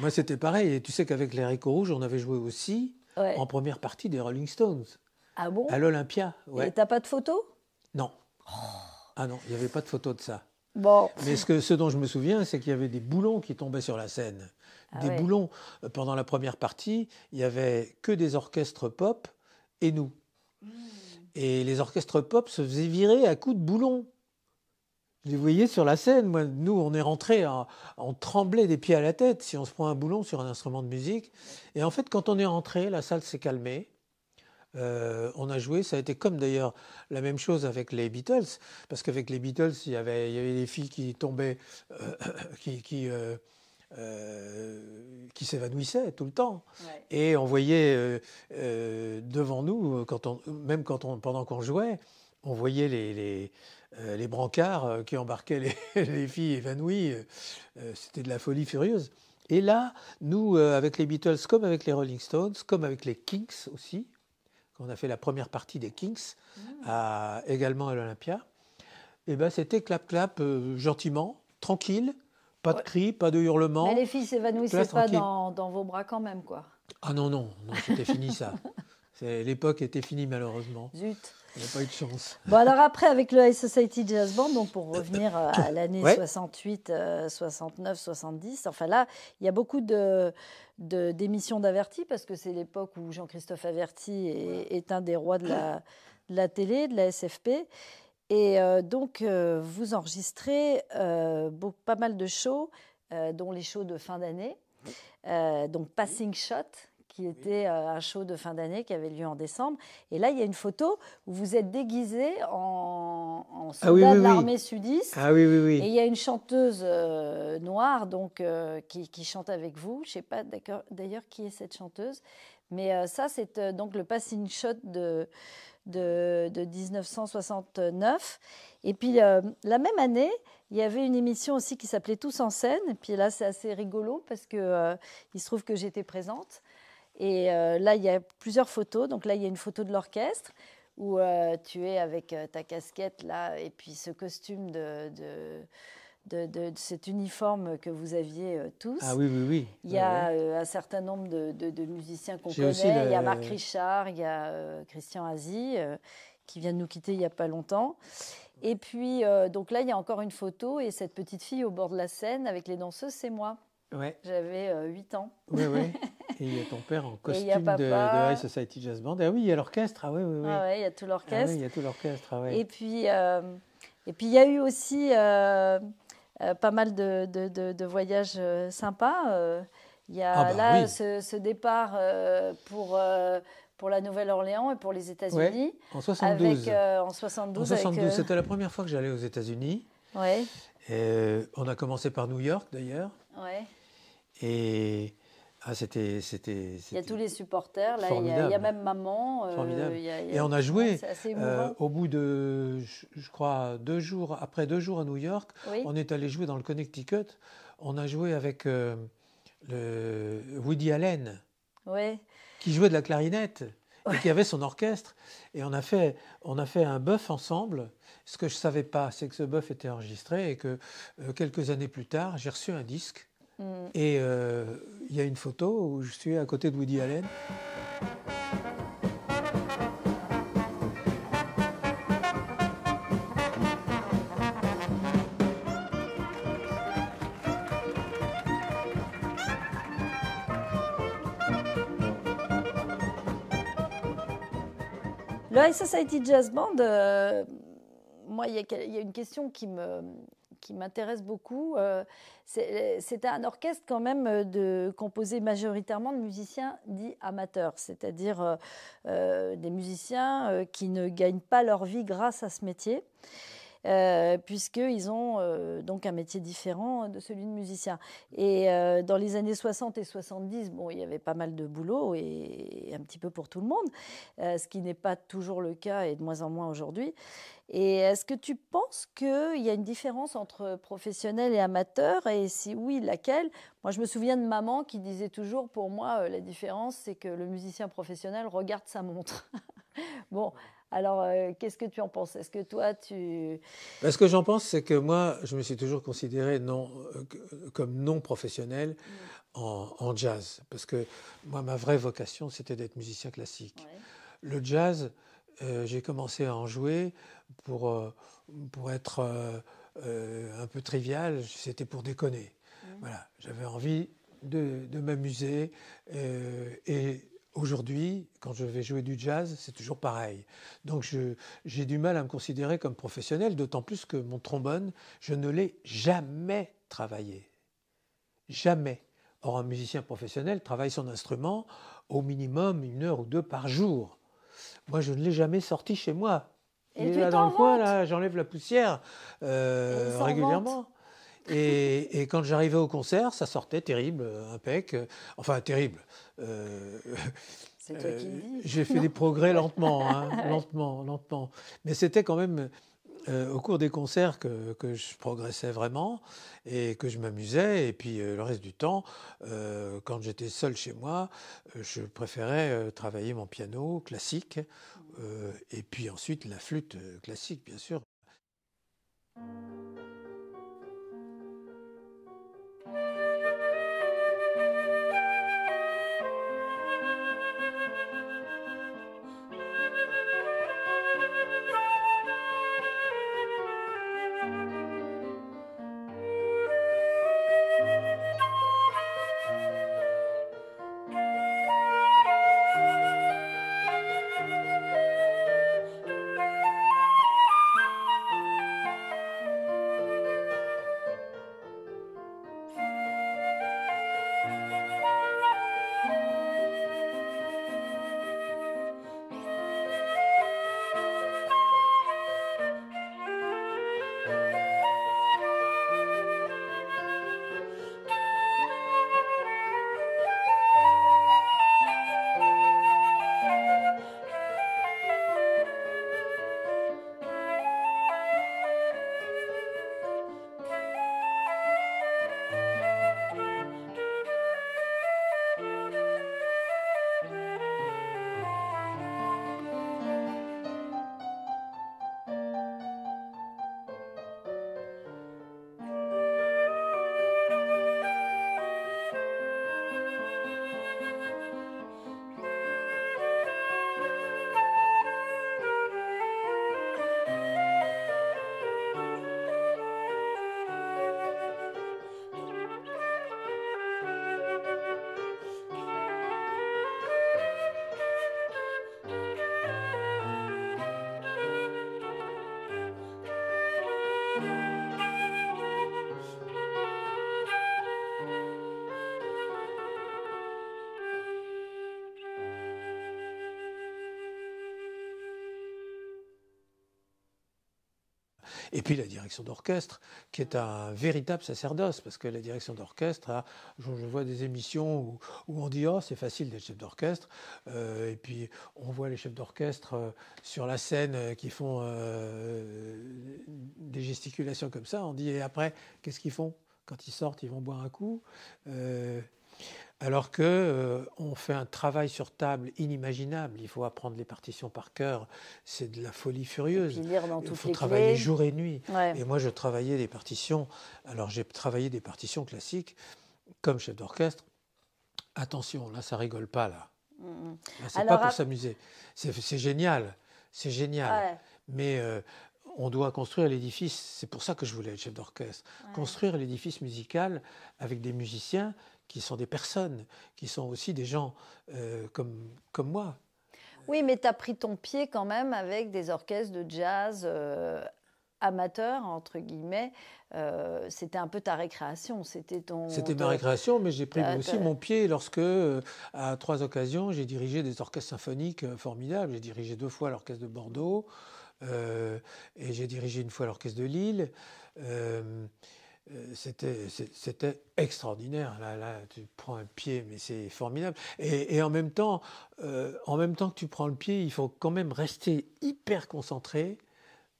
moi, c'était pareil. Et tu sais qu'avec les haricots rouges, on avait joué aussi en première partie des Rolling Stones. Ah bon À l'Olympia. Ouais. Et t'as pas de photos Non. Ah non, il n'y avait pas de photo de ça. Bon. Mais ce, que, ce dont je me souviens, c'est qu'il y avait des boulons qui tombaient sur la scène. Ah des boulons. Euh, pendant la première partie, il n'y avait que des orchestres pop et nous. Hmm. Et les orchestres pop se faisaient virer à coups de boulons. Vous les voyez sur la scène. Moi, nous, on est rentrés, en, hein. on tremblait des pieds à la tête si on se prend un boulon sur un instrument de musique. Et en fait, quand on est rentré, la salle s'est calmée. Euh, on a joué, ça a été comme d'ailleurs la même chose avec les Beatles, parce qu'avec les Beatles, il y avait, des filles qui tombaient, euh, euh, qui, s'évanouissaient tout le temps. Et on voyait devant nous, même pendant qu'on jouait, on voyait les, brancards qui embarquaient les, les filles évanouies. C'était de la folie furieuse. Et là, nous, avec les Beatles, comme avec les Rolling Stones, comme avec les Kinks aussi, quand on a fait la première partie des Kings, mmh. également à l'Olympia, et eh ben c'était clap-clap, euh, gentiment, tranquille, pas de cris, pas de hurlements. Mais les filles s'évanouissaient pas dans, dans, vos bras quand même, quoi. Ah non, non, non c'était fini ça. L'époque était finie malheureusement. Zut pas de chance. Bon, alors après, avec le High Society Jazz Band, donc pour revenir euh, à l'année 68, 69, 70, enfin là, il y a beaucoup de d'émissions d'Averti, parce que c'est l'époque où Jean-Christophe Averti est, un des rois de la, télé, de la SFP. Et euh, donc, euh, vous enregistrez pas mal de shows, dont les shows de fin d'année. donc Passing Shot, qui était euh, un show de fin d'année qui avait lieu en décembre. Et là, il y a une photo où vous êtes déguisé en, ah soldat de l'armée sudiste. Ah oui, oui, oui. Et il y a une chanteuse euh, noire donc, euh, qui, chante avec vous. Je ne sais pas d'ailleurs qui est cette chanteuse. Mais ça, c'est donc le passing shot de, de, 1969. Et puis, la même année, il y avait une émission aussi qui s'appelait Tous en scène. Et puis là, c'est assez rigolo parce que il se trouve que j'étais présente. Et euh, là, il y a plusieurs photos. Donc là, il y a une photo de l'orchestre où euh, tu es avec euh, ta casquette là et puis ce costume de, de de, cet uniforme que vous aviez tous. Ah oui, oui, oui. Il y a un certain nombre de, musiciens qu'on connaît. Il y a Marc Richard, il y a Christian Asie, qui vient de nous quitter il n'y a pas longtemps. Et puis, donc là, il y a encore une photo et cette petite fille au bord de la scène avec les danseuses, c'est moi. Ouais. J'avais 8 ans. Oui, oui. Et il y a ton père en costume de, de, High Society Jazz Band. Ah oui, il y a l'orchestre. Ah oui, oui, oui. Ah ouais, il y a tout ah l'orchestre. il y a tout l'orchestre. Ah Et puis, euh, et puis il y a eu aussi euh, euh, pas mal de, de, voyages sympas. il y a ah bah là ce, départ pour pour la Nouvelle-Orléans et pour les États-Unis. en 72. en 72. En c'était la première fois que j'allais aux États-Unis. Ouais. on a commencé par New York d'ailleurs. Ouais. Et ah, c'était, c'était, Il y a tous les supporters, là, il y, a, même maman. Euh, et on a joué. Euh, au bout de, je, crois, deux jours, après deux jours à New York, on est allé jouer dans le Connecticut. On a joué avec euh, le Woody Allen, qui jouait de la clarinette et qui avait son orchestre. Et on a fait, on a fait un bœuf ensemble. Ce que je ne savais pas, c'est que ce bœuf était enregistré et que quelques années plus tard, j'ai reçu un disque Mm. Et euh, il y a une photo où je suis à côté de Woody Allen. Le High Society Jazz Band, euh, moi, il y, a une question qui me, qui m'intéresse beaucoup. Euh, c'est un orchestre quand même euh, de, composé majoritairement de musiciens dits amateurs, c'est-à-dire euh, des musiciens qui ne gagnent pas leur vie grâce à ce métier. Euh, puisqu'ils ont donc un métier différent de celui de musicien. Et dans les années 60 et 70, bon, il y avait pas mal de boulot et un petit peu pour tout le monde, ce qui n'est pas toujours le cas et de moins en moins aujourd'hui. Et est-ce que tu penses qu'il y a une différence entre professionnel et amateur Et si oui, laquelle Moi, je me souviens de maman qui disait toujours, pour moi, euh, la différence, c'est que le musicien professionnel regarde sa montre. bon, alors, euh, qu'est-ce que tu en penses Est-ce que toi, tu... Ben, ce que j'en pense, c'est que moi, je me suis toujours considéré non, euh, comme non professionnel mm. en, jazz. Parce que moi, ma vraie vocation, c'était d'être musicien classique. Le jazz, j'ai commencé à en jouer pour, euh, pour être euh, euh, un peu trivial, c'était pour déconner. Mmh. Voilà, j'avais envie de m'amuser et Aujourd'hui, quand je vais jouer du jazz, c'est toujours pareil. Donc j'ai du mal à me considérer comme professionnel, d'autant plus que mon trombone, je ne l'ai jamais travaillé. Jamais. Or, un musicien professionnel travaille son instrument au minimum une heure ou deux par jour. Moi, je ne l'ai jamais sorti chez moi. Et là dans le coin, là, j'enlève la poussière euh, régulièrement. Et, quand j'arrivais au concert, ça sortait terrible, euh, impec. Euh, enfin, terrible. C'est toi qui J'ai fait des progrès lentement, hein, lentement, lentement. Mais c'était quand même euh, au cours des concerts que, je progressais vraiment et que je m'amusais. Et puis euh, le reste du temps, euh, quand j'étais seul chez moi, je préférais travailler mon piano classique et puis ensuite la flûte classique, bien sûr. Et puis la direction d'orchestre, qui est un véritable sacerdoce, parce que la direction d'orchestre, je, vois des émissions où, on dit, oh, c'est facile d'être chef d'orchestre, euh, et puis on voit les chefs d'orchestre euh, sur la scène euh, qui font des gesticulations comme ça, on dit, et après, qu'est-ce qu'ils font quand ils sortent, ils vont boire un coup. Alors que euh, on fait un travail sur table inimaginable. Il faut apprendre les partitions par cœur, c'est de la folie furieuse. Il faut travailler jour et nuit. Et moi, je travaillais des partitions. Alors, j'ai travaillé des partitions classiques comme chef d'orchestre. Attention, là, ça rigole pas là. c'est pas pour s'amuser. C'est génial, c'est génial. Mais euh, on doit construire l'édifice. C'est pour ça que je voulais être chef d'orchestre. Construire l'édifice musical avec des musiciens qui sont des personnes, qui sont aussi des gens euh, comme, comme moi. Oui, mais tu as pris ton pied quand même avec des orchestres de jazz euh, amateurs, entre guillemets. Euh, c'était un peu ta récréation, c'était ton... C'était ma récréation, mais j'ai pris aussi mon pied lorsque, à trois occasions, j'ai dirigé des orchestres symphoniques formidables. J'ai dirigé deux fois l'orchestre de Bordeaux. et j'ai dirigé une fois l'orchestre de Lille. Euh, c'était extraordinaire. Là, là, tu prends un pied, mais c'est formidable. Et, en même temps, euh, en même temps que tu prends le pied, il faut quand même rester hyper concentré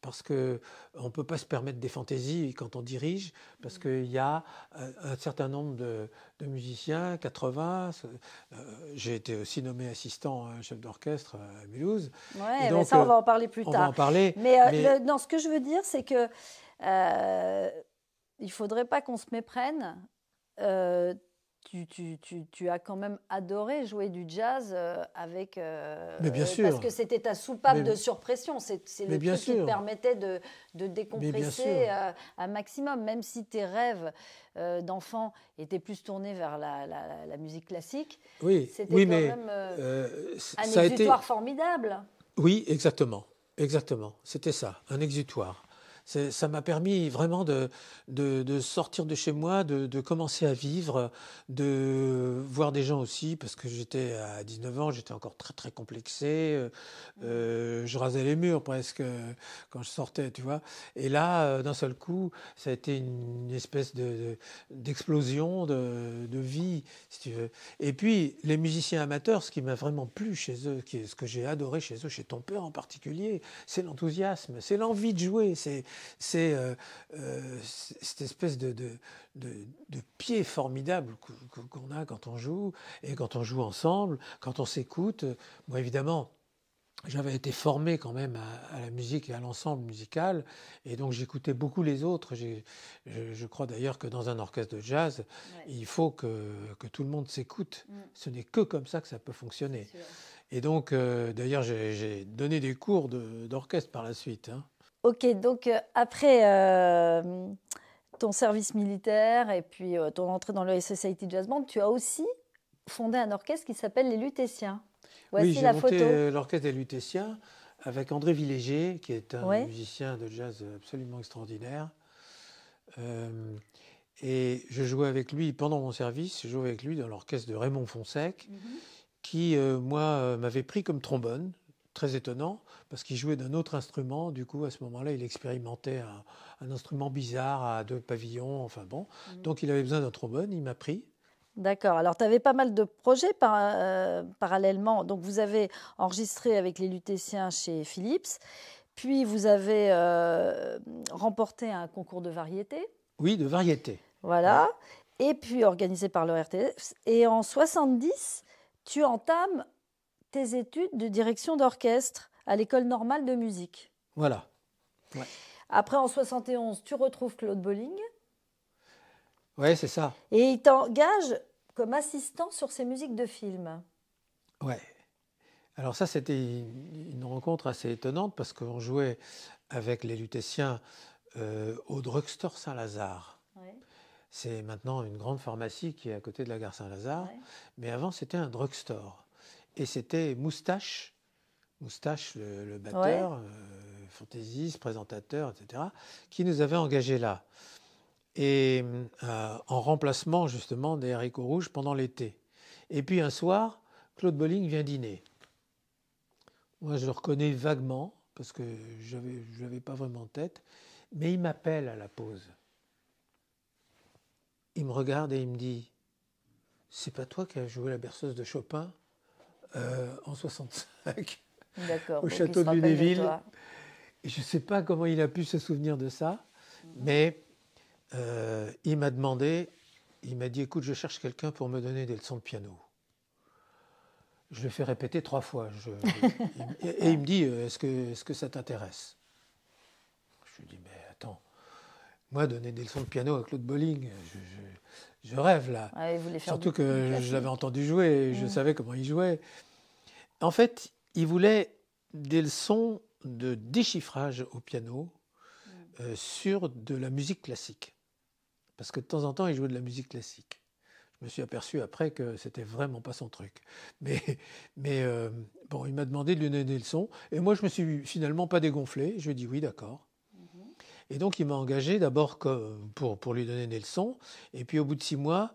parce que on peut pas se permettre des fantaisies quand on dirige, parce qu'il y a euh, un certain nombre de, de musiciens, 80. J'ai été aussi nommé assistant hein, chef d'orchestre à Mulhouse. Oui, mais ça on va en parler plus on tard. Va en parler. Mais, non, ce que je veux dire, c'est que il faudrait pas qu'on se méprenne. Euh, tu, as quand même adoré jouer du jazz euh, avec. Euh, bien sûr. Parce que c'était ta soupape de surpression. C'est le bien truc qui te permettait de, décompresser un maximum. Même si tes rêves d'enfant étaient plus tournés vers la, musique classique, oui. c'était quand même un exutoire formidable. Oui, exactement. Exactement. C'était ça, un exutoire ça m'a permis vraiment de, de, sortir de chez moi, de, de, commencer à vivre, de voir des gens aussi, parce que j'étais à 19 ans, j'étais encore très très complexé, euh, mmh. euh, je rasais les murs presque euh, quand je sortais, tu vois. Et là, d'un seul coup, ça a été une espèce d'explosion de, de vie, si tu veux. Et puis, les musiciens amateurs, ce qui m'a vraiment plu chez eux, ce que j'ai adoré chez eux, chez ton père en particulier, c'est l'enthousiasme, c'est l'envie de jouer, c'est c'est euh, euh, cette espèce de, pied formidable qu'on a quand on joue, et quand on joue ensemble, quand on s'écoute. Moi, évidemment, j'avais été formé quand même à, la musique et à l'ensemble musical, et donc j'écoutais beaucoup les autres. Je, crois d'ailleurs que dans un orchestre de jazz, il faut que, tout le monde s'écoute. Mm. Ce n'est que comme ça que ça peut fonctionner. Et donc, euh, d'ailleurs, j'ai donné des cours d'orchestre par la suite. Hein. Ok, donc euh, après euh, ton service militaire et puis euh, ton entrée dans le Society Jazz Band, tu as aussi fondé un orchestre qui s'appelle les Lutétiens. Voici oui, j'ai la monté photo. l'orchestre des Lutétiens avec André Villéger, qui est un musicien de jazz absolument extraordinaire. et je jouais avec lui pendant mon service, je jouais avec lui dans l'orchestre de Raymond Fonsec, mhm. qui, moi, m'avait pris comme trombone très étonnant parce qu'il jouait d'un autre instrument. Du coup, à ce moment-là, il expérimentait un, instrument bizarre à deux pavillons. Enfin bon, mm. donc il avait besoin d'un trombone. Il m'a pris. D'accord. Alors, tu avais pas mal de projets par, euh, parallèlement. Donc, vous avez enregistré avec les Lutéciens chez Philips. Puis, vous avez euh, remporté un concours de variété. Oui, de variété. Voilà. Et puis, organisé par le Et en 70, tu entames études de direction d'orchestre à l'école normale de musique. Voilà. Après, en 71, tu retrouves Claude Bolling. Oui, c'est ça. Et il t'engage comme assistant sur ses musiques de films. Ouais. Alors ça, c'était une rencontre assez étonnante parce qu'on jouait avec les Lutétiens euh, au Drugstore Saint-Lazare. C'est maintenant une grande pharmacie qui est à côté de la gare Saint-Lazare. Mais avant, c'était un drugstore. Et c'était Moustache, Moustache le, batteur, euh, fantaisiste, présentateur, etc., qui nous avait engagés là. Et euh, en remplacement justement des haricots rouges pendant l'été. Et puis un soir, Claude Bolling vient dîner. Moi, je le reconnais vaguement, parce que je ne l'avais pas vraiment en tête, mais il m'appelle à la pause. Il me regarde et il me dit C'est pas toi qui as joué la berceuse de Chopin euh, en 65 au château de Lunéville. je ne sais pas comment il a pu se souvenir de ça, mhm. mais euh, il m'a demandé, il m'a dit écoute, je cherche quelqu'un pour me donner des leçons de piano. Je le fais répéter trois fois. et, il me dit euh, est-ce que, que ça t'intéresse Je lui dis mais attends, moi donner des leçons de piano à Claude Bolling, je, rêve là. Ah, Surtout que je l'avais entendu jouer, je mhm. savais comment il jouait. En fait, il voulait des leçons de déchiffrage au piano euh, sur de la musique classique. Parce que de temps en temps, il jouait de la musique classique. Je me suis aperçu après que c'était vraiment pas son truc. Mais, euh, bon, il m'a demandé de lui donner des leçons. Et moi, je me suis finalement pas dégonflé. Je lui ai dit oui, d'accord. Mhm. Et donc, il m'a engagé d'abord pour, lui donner des leçons. Et puis, au bout de six mois,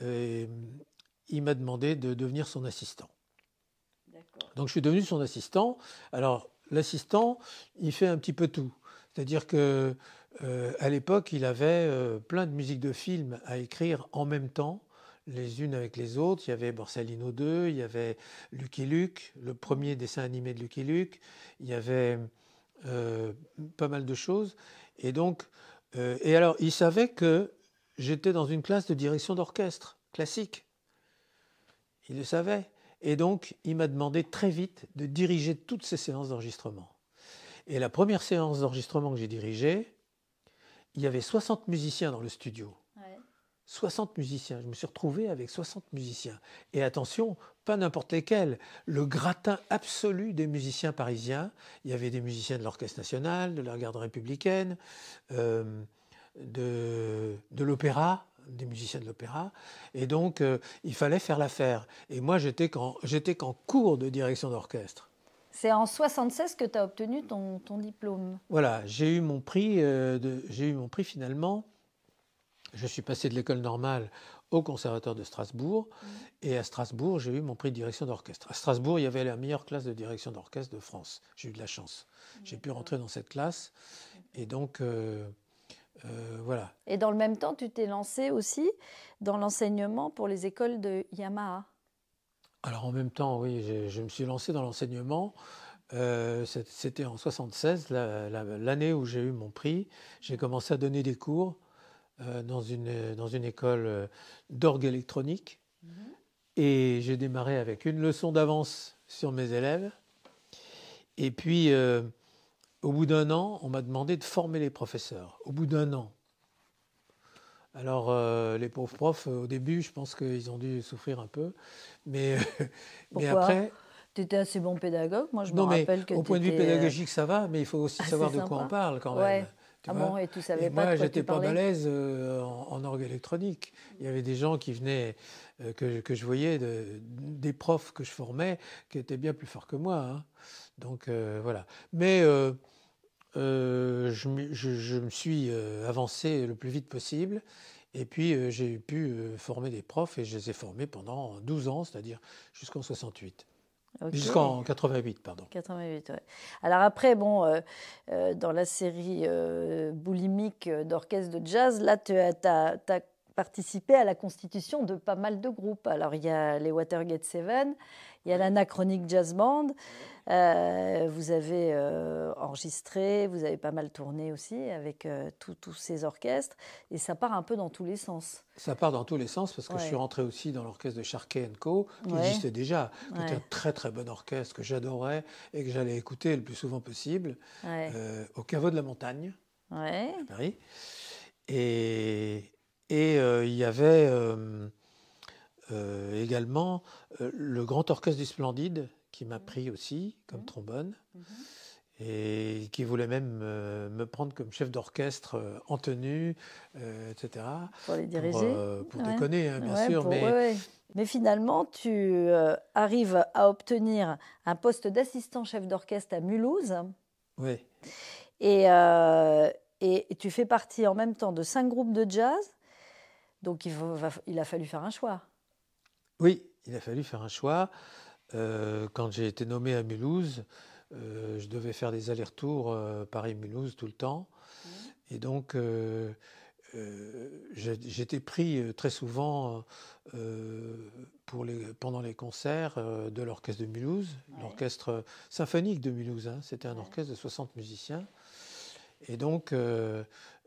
euh, il m'a demandé de devenir son assistant. Donc je suis devenu son assistant. Alors l'assistant, il fait un petit peu tout. C'est-à-dire que euh, à l'époque, il avait euh, plein de musiques de films à écrire en même temps, les unes avec les autres. Il y avait Borsellino 2, il y avait Lucky Luke, le premier dessin animé de Lucky Luke. Il y avait euh, pas mal de choses. Et donc, et alors, il savait que j'étais dans une classe de direction d'orchestre classique. Il le savait. Et donc, il m'a demandé très vite de diriger toutes ces séances d'enregistrement. Et la première séance d'enregistrement que j'ai dirigée, il y avait 60 musiciens dans le studio. 60 musiciens. Je me suis retrouvé avec 60 musiciens. Et attention, pas n'importe lesquels. Le gratin absolu des musiciens parisiens. Il y avait des musiciens de l'Orchestre national, de la Garde républicaine, euh, de l'Opéra des musiciens de l'opéra. Et donc, euh, il fallait faire l'affaire. Et moi, j'étais qu'en cours de direction d'orchestre. C'est en 76 que tu as obtenu ton, ton diplôme. Voilà, j'ai eu mon prix. Euh, j'ai eu mon prix finalement. Je suis passé de l'école normale au conservatoire de Strasbourg. Mm. Et à Strasbourg, j'ai eu mon prix de direction d'orchestre. À Strasbourg, il y avait la meilleure classe de direction d'orchestre de France. J'ai eu de la chance. Mm. J'ai pu rentrer dans cette classe. Et donc, euh, euh, Et dans le même temps, tu t'es lancé aussi dans l'enseignement pour les écoles de Yamaha. Alors en même temps, oui, je, me suis lancé dans l'enseignement. Euh, c'était en 76, l'année où j'ai eu mon prix. J'ai commencé à donner des cours euh, dans, une, dans une école d'orgue électronique. Mm-hmm. Et j'ai démarré avec une leçon d'avance sur mes élèves. Et puis, au bout d'un an, on m'a demandé de former les professeurs. Au bout d'un an. Alors, euh, les pauvres profs, euh, au début, je pense qu'ils ont dû souffrir un peu. Mais, euh, après. Tu étais assez bon pédagogue. Moi, je me rappelle que. Au point de vue pédagogique, ça va, mais il faut aussi savoir de quoi on parle quand même. ah bon, et tu savais pas Moi, j'étais pas malaise en, orgue électronique. Il y avait des gens qui venaient, que, je voyais, des profs que je formais, qui étaient bien plus forts que moi. Hein. Donc euh, voilà. Mais euh, euh, je, me suis avancé le plus vite possible. Et puis j'ai pu former des profs et je les ai formés pendant 12 ans, c'est-à-dire jusqu'en 68. Jusqu'en 88, pardon. 88, ouais. Alors après, bon, dans la série boulimique d'orchestre de jazz, là, tu as, as, participé à la constitution de pas mal de groupes. Alors il y a les Watergate Seven, il y a l'Anachronique Jazz Band, euh, vous avez euh, enregistré, vous avez pas mal tourné aussi avec euh, tous ces orchestres, et ça part un peu dans tous les sens. Ça part dans tous les sens parce que je suis rentré aussi dans l'orchestre de Charquet Co, qui existait déjà, qui un très très bon orchestre que j'adorais et que j'allais écouter le plus souvent possible au caveau de la montagne Oui. Et, et euh, il y avait euh, euh, également le Grand Orchestre du Splendide qui m'a pris aussi comme mmh. trombone. Mmh. et qui voulait même me prendre comme chef d'orchestre en tenue, etc. Pour les diriger. Pour, déconner, hein, bien sûr. mais... finalement, tu arrives à obtenir un poste d'assistant chef d'orchestre à Mulhouse. Oui. Et, et, tu fais partie en même temps de cinq groupes de jazz donc il, a fallu faire un choix. Oui, il a fallu faire un choix. Euh, quand j'ai été nommé à Mulhouse, euh, je devais faire des allers-retours euh, Paris-Mulhouse tout le temps. Mmh. Et donc, j'étais pris très souvent les, pendant les concerts de l'orchestre de Mulhouse, l'orchestre symphonique de Mulhouse. Hein. C'était un orchestre de 60 musiciens. Et donc,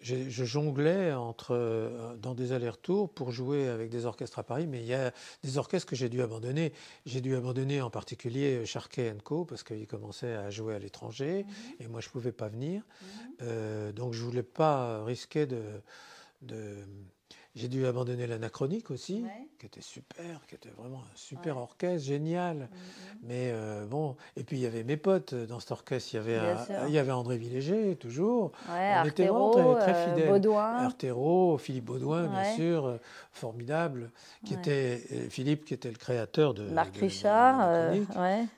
je, jonglais entre, euh, dans des allers-retours pour jouer avec des orchestres à Paris, mais il y a des orchestres que j'ai dû abandonner. J'ai dû abandonner en particulier Charquet Co. parce qu'ils commençaient à jouer à l'étranger mhm. et moi je ne pouvais pas venir. Mhm. Euh, donc je ne voulais pas risquer de, de j'ai dû abandonner l'anachronique aussi, qui était super, qui était vraiment un super orchestre, génial. Mm, mm. Mais euh, bon, et puis il y avait mes potes euh, dans cet orchestre, il y avait, il y avait André Villéger, toujours. On Artero, était très, euh, fidèles. Artero, Philippe Baudouin, bien sûr, formidable. Qui était, Philippe, qui était le créateur de. Marc Richard,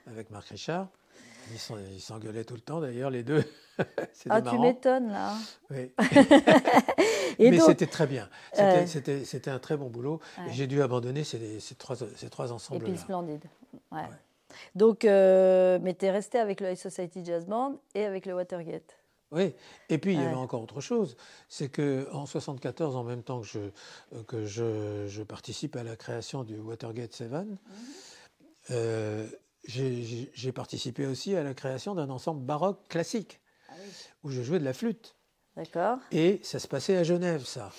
Avec Marc Richard. ils s'engueulaient tout le temps d'ailleurs, les deux. ah, tu m'étonnes là. Mais c'était très bien. Euh. C'était un très bon boulot. J'ai dû abandonner ces, trois, ensembles. Et puis splendide. Donc, euh, mais tu es resté avec le High Society Jazz Band et avec le Watergate. Oui, et puis il y avait encore autre chose, c'est que en 74, en même temps que je, participe à la création du Watergate 7, mm-hmm. euh, j'ai participé aussi à la création d'un ensemble baroque classique où je jouais de la flûte. D'accord. Et ça se passait à Genève, ça.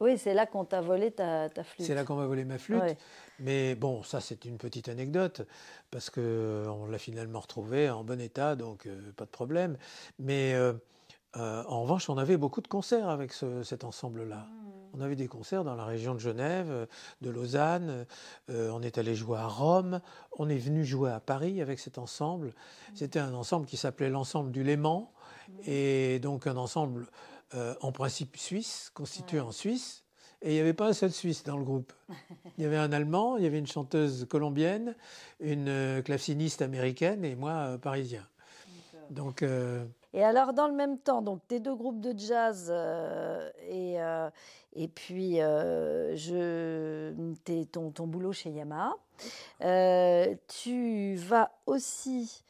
Oui, c'est là qu'on t'a volé ta, flûte. C'est là qu'on m'a volé ma flûte. Mais bon, ça c'est une petite anecdote, parce qu'on euh, l'a finalement retrouvée en bon état, donc euh, pas de problème. Mais euh, en revanche, on avait beaucoup de concerts avec cet ensemble-là. Hmm. On avait des concerts dans la région de Genève, de Lausanne, on est allé jouer à Rome, on est venu jouer à Paris avec cet ensemble. Hmm. C'était un ensemble qui s'appelait l'ensemble du Léman, et donc un ensemble euh, en principe suisse, constitué en Suisse. Et il n'y avait pas un seul Suisse dans le groupe. Il y avait un Allemand, il y avait une chanteuse colombienne, une euh, claveciniste américaine et moi euh, parisien. Donc. Et alors, dans le même temps, donc tes deux groupes de jazz et, et puis je, ton, ton, boulot chez Yamaha, tu vas aussi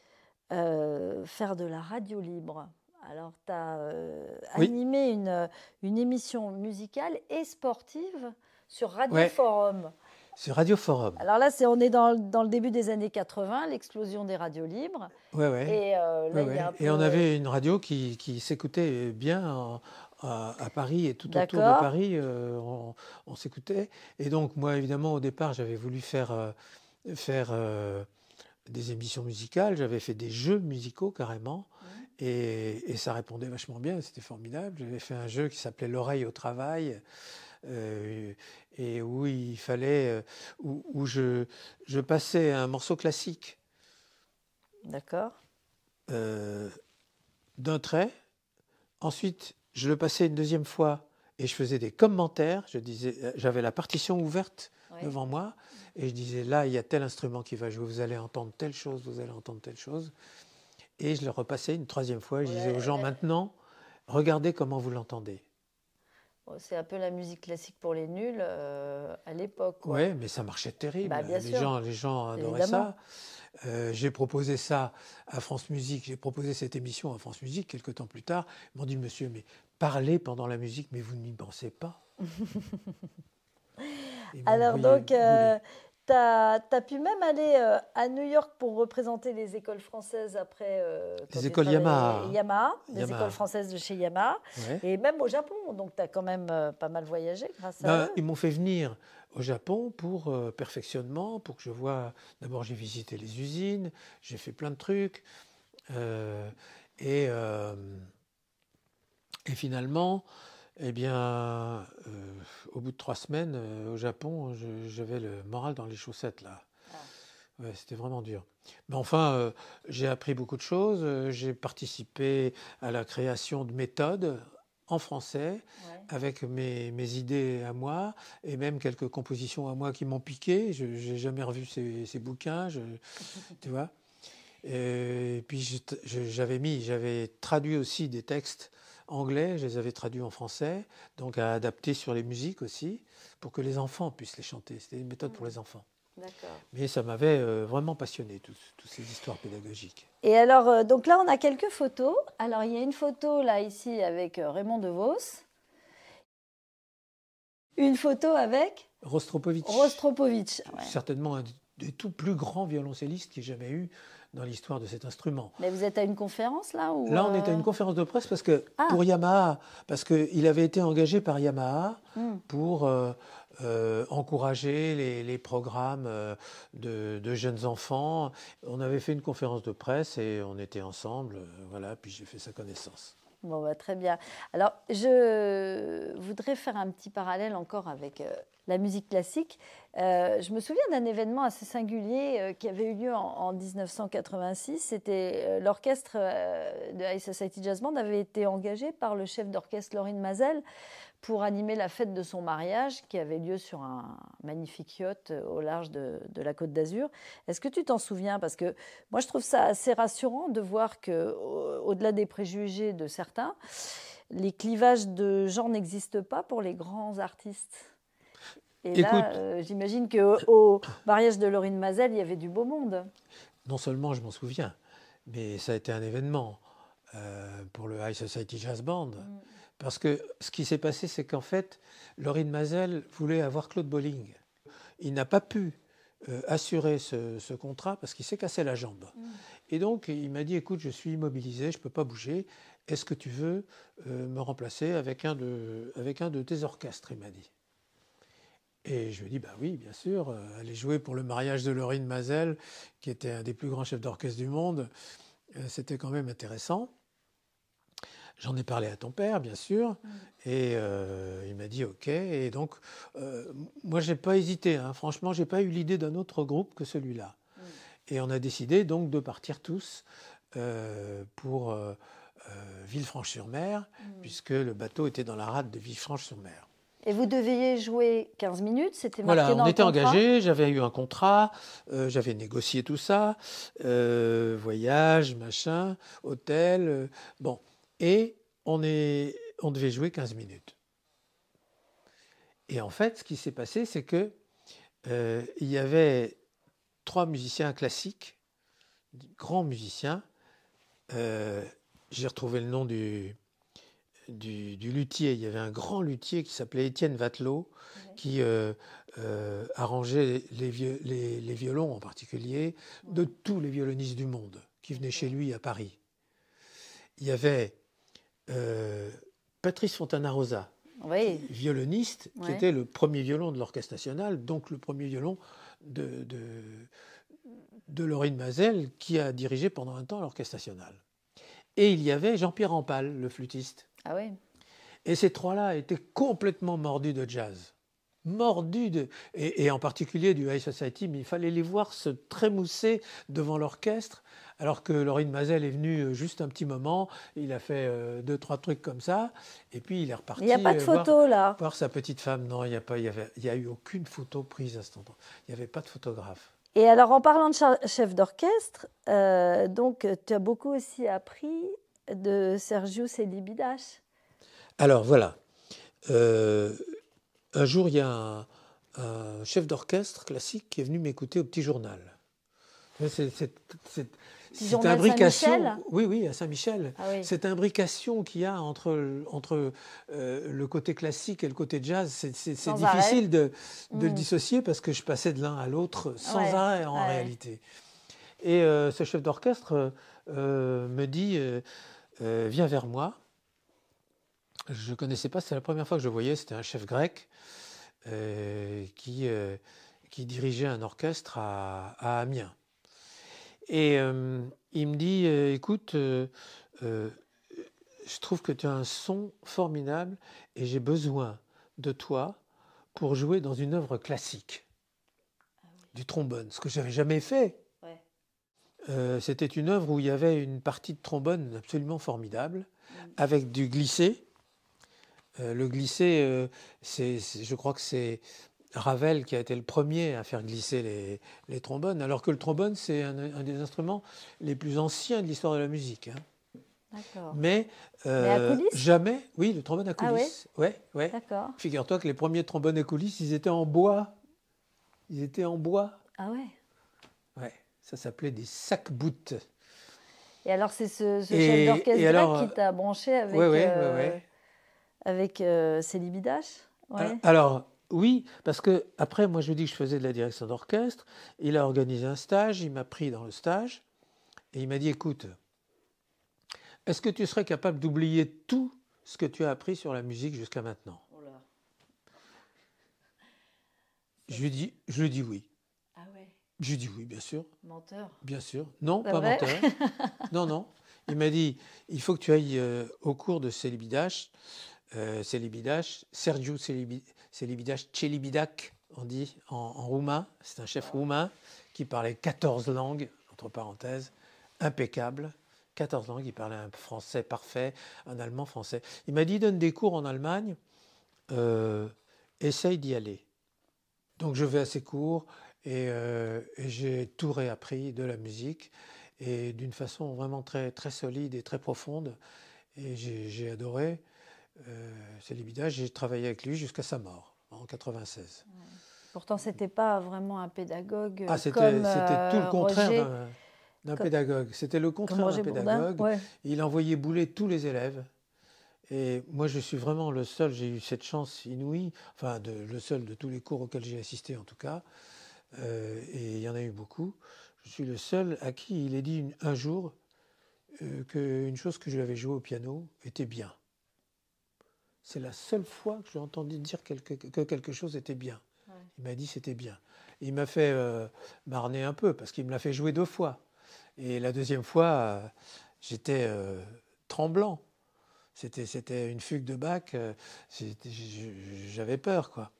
faire de la radio libre. Alors, tu as euh, animé une, euh, une, émission musicale et sportive sur Radio Forum. Sur Radio Forum. Alors là, c'est on est dans, dans, le début des années 80, l'explosion des radios libres. Ouais, ouais. Et, euh, on avait une radio qui, qui s'écoutait bien à, Paris et tout autour de Paris, on, on s'écoutait. Et donc, moi, évidemment, au départ, j'avais voulu faire, faire des émissions musicales, j'avais fait des jeux musicaux carrément, et, ça répondait vachement bien, c'était formidable. J'avais fait un jeu qui s'appelait L'oreille au travail, euh, et où il fallait, euh, où, je, passais un morceau classique. D'accord. Euh, d'un trait, ensuite je le passais une deuxième fois, et je faisais des commentaires, je disais, j'avais la partition ouverte devant moi et je disais là, il y a tel instrument qui va jouer, vous allez entendre telle chose, vous allez entendre telle chose. Et je le repassais une troisième fois, je disais aux gens maintenant, regardez comment vous l'entendez. C'est un peu la musique classique pour les nuls euh, à l'époque. Oui, mais ça marchait terrible. Bah, les, gens, les gens adoraient ça. Euh, j'ai proposé ça à France Musique, j'ai proposé cette émission à France Musique quelques temps plus tard. Ils m'ont dit, monsieur, mais parlez pendant la musique, mais vous n'y pensez pas. Alors donc, T'as pu même aller euh, à New York pour représenter les écoles françaises après. Euh, les écoles Yamaha. Yamaha. Les écoles françaises de chez Yamaha. Et même au Japon. Donc tu as quand même euh, pas mal voyagé grâce à ben, Ils m'ont fait venir au Japon pour perfectionnement, pour que je vois. D'abord, j'ai visité les usines, j'ai fait plein de trucs. et finalement. Eh bien, euh, au bout de trois semaines euh, au Japon, hein, j'avais le moral dans les chaussettes là. Ah. c'était vraiment dur. Mais enfin, euh, j'ai appris beaucoup de choses. j'ai participé à la création de méthodes en français, avec mes, idées à moi, et même quelques compositions à moi qui m'ont piqué. Je n'ai jamais revu ces, bouquins, tu vois. Et puis j'avais mis, j'avais traduit aussi des textes anglais, je les avais traduits en français, donc à adapter sur les musiques aussi, pour que les enfants puissent les chanter. C'était une méthode pour les enfants. Mais ça m'avait euh, vraiment passionné, toutes ces histoires pédagogiques. Et alors, euh, donc là, on a quelques photos. Alors, il y a une photo, là, ici, avec euh, Raymond DeVos. Une photo avec Rostropovitch. Rostropovitch. Certainement un des tout plus grands violoncellistes qui ait jamais eu dans l'histoire de cet instrument. Mais vous êtes à une conférence là Là, on est à euh, une conférence de presse parce que ah. pour Yamaha, parce qu'il avait été engagé par Yamaha hmm. pour euh, euh, encourager les, programmes de, jeunes enfants. On avait fait une conférence de presse et on était ensemble. voilà, puis j'ai fait sa connaissance. Bon, bah, très bien. Alors, je voudrais faire un petit parallèle encore avec la musique classique. Euh, je me souviens d'un événement assez singulier euh, qui avait eu lieu en, 1986. C'était euh, l'orchestre de High Society Jazz Band avait été engagé par le chef d'orchestre Laurine Mazel pour animer la fête de son mariage qui avait lieu sur un magnifique yacht au large de, la Côte d'Azur. Est-ce que tu t'en souviens Parce que moi, je trouve ça assez rassurant de voir que, au-delà des préjugés de certains, les clivages de genre n'existent pas pour les grands artistes. Écoute, euh, j'imagine qu'au euh, mariage de Laurine Mazel, il y avait du beau monde. Non seulement je m'en souviens, mais ça a été un événement euh, pour le High Society Jazz Band. Mm. Parce que ce qui s'est passé, c'est qu'en fait, Laurine Mazel voulait avoir Claude Bolling. Il n'a pas pu assurer ce, contrat parce qu'il s'est cassé la jambe. Mm. Et donc, il m'a dit, écoute, je suis immobilisé, je ne peux pas bouger. Est-ce que tu veux me remplacer avec un, de, avec un de tes orchestres Il m'a dit. Et je lui ai dit, bah oui, bien sûr, euh, aller jouer pour le mariage de Laurine Mazel, qui était un des plus grands chefs d'orchestre du monde. Euh, c'était quand même intéressant. J'en ai parlé à ton père, bien sûr, mm. et euh, il m'a dit OK. Et donc, moi, moi, n'ai pas hésité. Hein. Franchement, Franchement, n'ai pas eu l'idée d'un autre groupe que celui-là. Mm. Et on a décidé donc de partir tous pour Villefranche-sur-Mer, mm. puisque le bateau était dans la rade de Villefranche-sur-Mer. Et vous deviez jouer 15 minutes, c'était marqué voilà, on était engagé, j'avais eu un contrat, euh, j'avais négocié tout ça, euh, voyage, machin, hôtel, euh, bon. Et on, est, on devait jouer 15 minutes. Et en fait, ce qui s'est passé, c'est que il y avait trois musiciens classiques, grands musiciens. J'ai retrouvé le nom du du, luthier. Il y avait un grand luthier qui s'appelait Étienne Vatelot, qui euh, euh, arrangeait les, violons en particulier, de tous les violonistes du monde qui venaient chez lui à Paris. Il y avait euh, Patrice Fontanarosa, Rosa, violoniste, qui était le premier violon de l'Orchestre national, donc le premier violon de, de, de Laurine Mazel, qui a dirigé pendant un temps l'Orchestre national. Et il y avait Jean-Pierre Rampal, le flûtiste, ah et ces trois-là étaient complètement mordus de jazz. Mordus de. Et, en particulier du High Society, mais il fallait les voir se trémousser devant l'orchestre, alors que Laurine Mazel est venue euh, juste un petit moment, il a fait euh, deux, trois trucs comme ça, et puis il est reparti. Il n'y a pas de euh, photo là. Voir sa petite femme, non, il n'y a, pas, il y a eu aucune photo prise à cet endroit. Il n'y avait pas de photographe. Et alors, en parlant de chef d'orchestre, donc tu as beaucoup aussi appris de Sergius Libidache Alors voilà. Euh, un jour, il y a un, chef d'orchestre classique qui est venu m'écouter au petit journal. C'est, cette imbrication, oui, oui, à Saint-Michel, ah cette imbrication qu'il y a entre, entre euh, le côté classique et le côté jazz, c'est, difficile de, de le mm. dissocier parce que je passais de l'un à l'autre sans arrêt en réalité. Et euh, ce chef d'orchestre me dit euh, vient vers moi. Je ne connaissais pas, c'était la première fois que je voyais, c'était un chef grec euh, euh, qui, dirigeait un orchestre à, Amiens. Et il me dit, écoute, je trouve que tu as un son formidable et j'ai besoin de toi pour jouer dans une œuvre classique ah du trombone, ce que je j'avais jamais fait. Euh, c'était une œuvre où il y avait une partie de trombone absolument formidable, mm. avec du glissé. Euh, le glissé, euh, c'est, je crois que c'est Ravel qui a été le premier à faire glisser les, trombones, alors que le trombone, c'est un, des instruments les plus anciens de l'histoire de la musique. Hein. Mais, jamais, oui, le trombone à ah coulisses. Ah ouais, ouais, D'accord. Figure-toi que les premiers trombones à coulisses, ils étaient en bois. Ils étaient en bois. Ah ouais. Ça s'appelait des sacs-boutes. Et alors, c'est ce, chef d'orchestre qui t'a branché avec, ses ouais, euh, euh, ah, alors, oui, parce que après, moi, je lui dis que je faisais de la direction d'orchestre. Il a organisé un stage, il m'a pris dans le stage et il m'a dit écoute, est-ce que tu serais capable d'oublier tout ce que tu as appris sur la musique jusqu'à maintenant oh Je lui dis, je lui dis oui. J'ai dit oui, bien sûr. Menteur Bien sûr. Non, pas menteur. non, non. Il m'a dit, il faut que tu ailles euh, au cours de Célibidache, euh, Célibidache, Sergio Célibidache, Celibidac, on dit, en, roumain. C'est un chef roumain qui parlait 14 langues, entre parenthèses, impeccable. 14 langues, il parlait un français parfait, un allemand français. Il m'a dit, donne des cours en Allemagne, euh, essaye d'y aller. Donc je vais à ses cours, euh, et, j'ai tout réappris de la musique et d'une façon vraiment très, très solide et très profonde. Et j'ai adoré euh, Célibida. J'ai travaillé avec lui jusqu'à sa mort en 96. Pourtant, Pourtant, c'était pas vraiment un pédagogue. Ah, c'était euh, tout le contraire d'un pédagogue. C'était le contraire d'un pédagogue. Il envoyait bouler tous les élèves. Et moi, je suis vraiment le seul, j'ai eu cette chance inouïe, enfin, de, le seul de tous les cours auxquels j'ai assisté en tout cas, euh, et il y en a eu beaucoup, je suis le seul à qui il ait dit un jour euh, qu'une chose que je lui avais jouée au piano était bien. C'est la seule fois que j'ai entendu dire que quelque chose était bien. Il m'a dit c'était bien. il m'a fait euh, marner un peu parce qu'il me l'a fait jouer deux fois. Et la deuxième fois, j'étais tremblant. C'était, une fugue de bac. J'avais peur, quoi.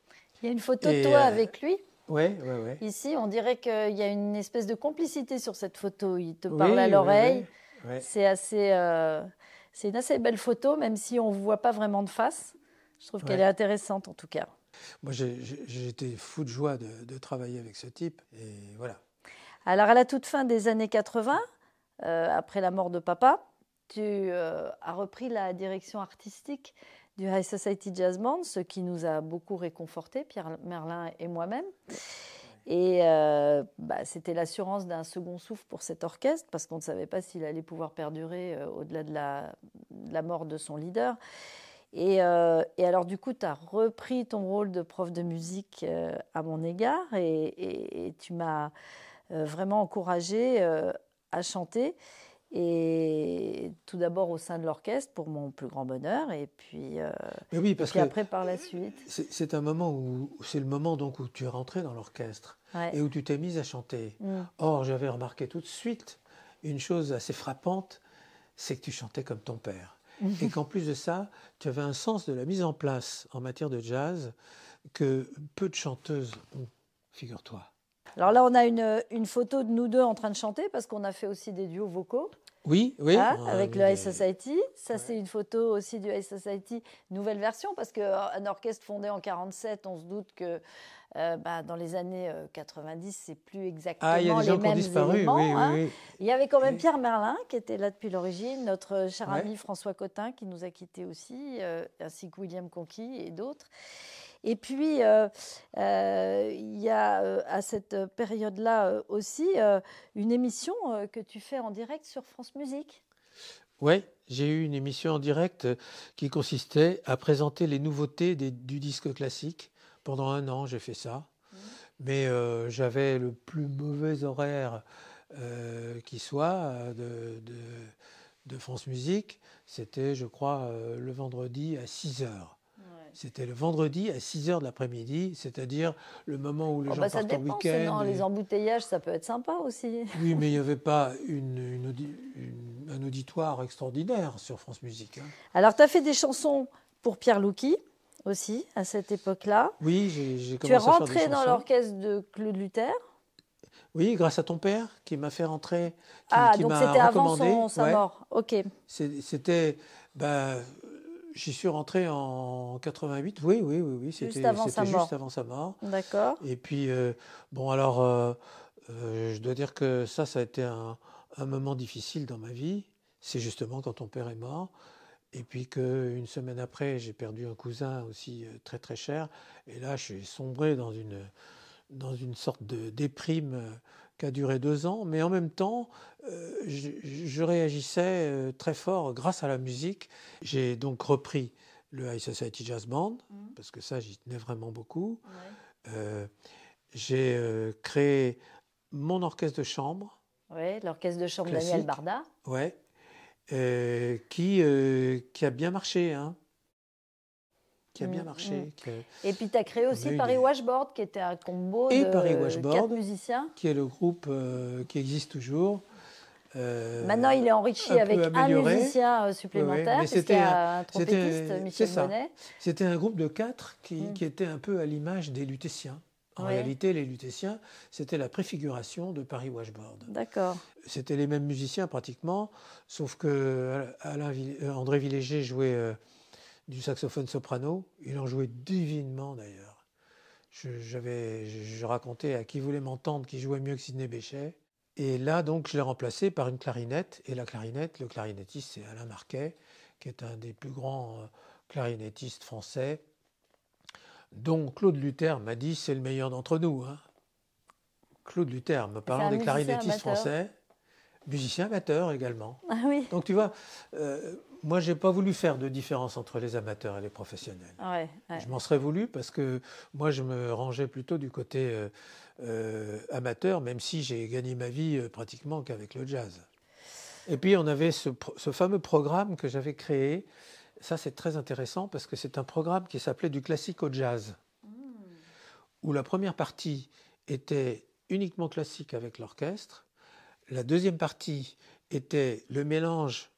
Il y a une photo de toi avec lui Ouais, Ici, on dirait qu'il y a une espèce de complicité sur cette photo. Il te parle à l'oreille. c'est assez, euh, c'est une assez belle photo, même si on ne voit pas vraiment de face. Je trouve qu'elle est intéressante en tout cas. Moi, j'étais fou de joie de, travailler avec ce type. Et voilà. Alors, à la toute fin des années 80, euh, après la mort de papa, tu euh, as repris la direction artistique du High Society Jazz Band, ce qui nous a beaucoup réconfortés, Pierre Merlin et moi-même. Et euh, bah, c'était l'assurance d'un second souffle pour cet orchestre, parce qu'on ne savait pas s'il allait pouvoir perdurer euh, au-delà de la, mort de son leader. Et, euh, alors du coup, tu as repris ton rôle de prof de musique à mon égard, et, et tu m'as vraiment encouragée à chanter. Et tout d'abord au sein de l'orchestre, pour mon plus grand bonheur, et puis, euh, et après par la suite. C'est un moment où c'est le moment donc où tu es rentrée dans l'orchestre et où tu t'es mise à chanter. Mm. Or, j'avais remarqué tout de suite une chose assez frappante, c'est que tu chantais comme ton père. Mm. Et qu'en plus de ça, tu avais un sens de la mise en place en matière de jazz que peu de chanteuses ont, figure-toi. Alors là, on a une, une photo de nous deux en train de chanter parce qu'on a fait aussi des duos vocaux. Oui, oui. Ah, ah, avec le High Society. Ça, c'est une photo aussi du High Society, nouvelle version, parce qu'un euh, orchestre fondé en 47, on se doute que euh, bah, dans les années 90, euh, c'est plus exactement ah, y a les mêmes disparu, hein. Il y avait quand même Pierre Merlin, qui était là depuis l'origine, notre cher ami François Cotin, qui nous a quittés aussi, ainsi que William conquis et d'autres. Et puis, euh, euh, il y a euh, à cette période-là aussi une émission que tu fais en direct sur France Musique. Oui, j'ai eu une émission en direct qui consistait à présenter les nouveautés du disque classique. Pendant un an, j'ai fait ça. Mmh. Mais j'avais le plus mauvais horaire qui soit de, France Musique. C'était, je crois, le vendredi à 6 heures. C'était le vendredi à 6 h de l'après-midi, c'est-à-dire le moment où les oh gens bah, partent week-end. Les embouteillages, ça peut être sympa aussi. Oui, mais il n'y avait pas une, un auditoire extraordinaire sur France Musique. Hein. Alors, tu as fait des chansons pour Pierre Louki aussi, à cette époque-là. Oui, j'ai commencé à faire Tu es rentré dans l'orchestre de Claude Luther oui, grâce à ton père qui m'a fait rentrer. Qui, ah, donc c'était avant son, sa mort. Ok. C'était. ben. J'y suis rentré en 88, oui, oui, oui, oui. C'était juste avant sa mort. D'accord. Et puis, euh, bon, alors, euh, euh, je dois dire que ça, ça a été un, moment difficile dans ma vie. C'est justement quand ton père est mort. Et puis qu'une semaine après, j'ai perdu un cousin aussi très très cher. Et là, je suis sombré dans une, dans une sorte de déprime qui a duré deux ans, mais en même temps, euh, je, réagissais euh, très fort grâce à la musique. J'ai donc repris le High Society Jazz Band, mm. parce que ça, j'y tenais vraiment beaucoup. Euh, j'ai créé mon orchestre de chambre. Oui, l'orchestre de chambre Daniel Barda. Oui, qui, qui a bien marché. Hein qui a bien mm, marché. Mm. Et puis tu as créé aussi Paris Washboard, qui était un combo et de Paris Washboard, quatre musiciens. Qui est le groupe euh, qui existe toujours. Euh, Maintenant, il est enrichi avec un musicien euh, supplémentaire, c'était un trompettiste, Michel Bonnet. C'était un groupe de quatre mm. qui, était un peu à l'image des Lutétiens. En réalité, les Lutétiens, c'était la préfiguration de Paris Washboard. D'accord. C'était les mêmes musiciens pratiquement, sauf que Alain, André Villéger jouait du saxophone soprano. Il en jouait divinement d'ailleurs. Je, je, racontais à qui voulait m'entendre qui jouait mieux que Sidney Béchet. Et là, donc, je l'ai remplacé par une clarinette. Et la clarinette, le clarinettiste, c'est Alain Marquet, qui est un des plus grands euh, clarinettistes français, dont Claude Luther m'a dit c'est le meilleur d'entre nous. Hein. Claude Luther, me parlant des clarinettistes français, musicien amateur également. Ah oui. Donc tu vois, euh, moi, j'ai pas voulu faire de différence entre les amateurs et les professionnels. Je m'en serais voulu parce que moi, je me rangeais plutôt du côté euh, euh, amateur, même si j'ai gagné ma vie euh, pratiquement qu'avec le jazz. Et puis, on avait ce, ce fameux programme que j'avais créé. Ça, c'est très intéressant parce que c'est un programme qui s'appelait du classique au jazz, où la première partie était uniquement classique avec l'orchestre. La deuxième partie était le mélange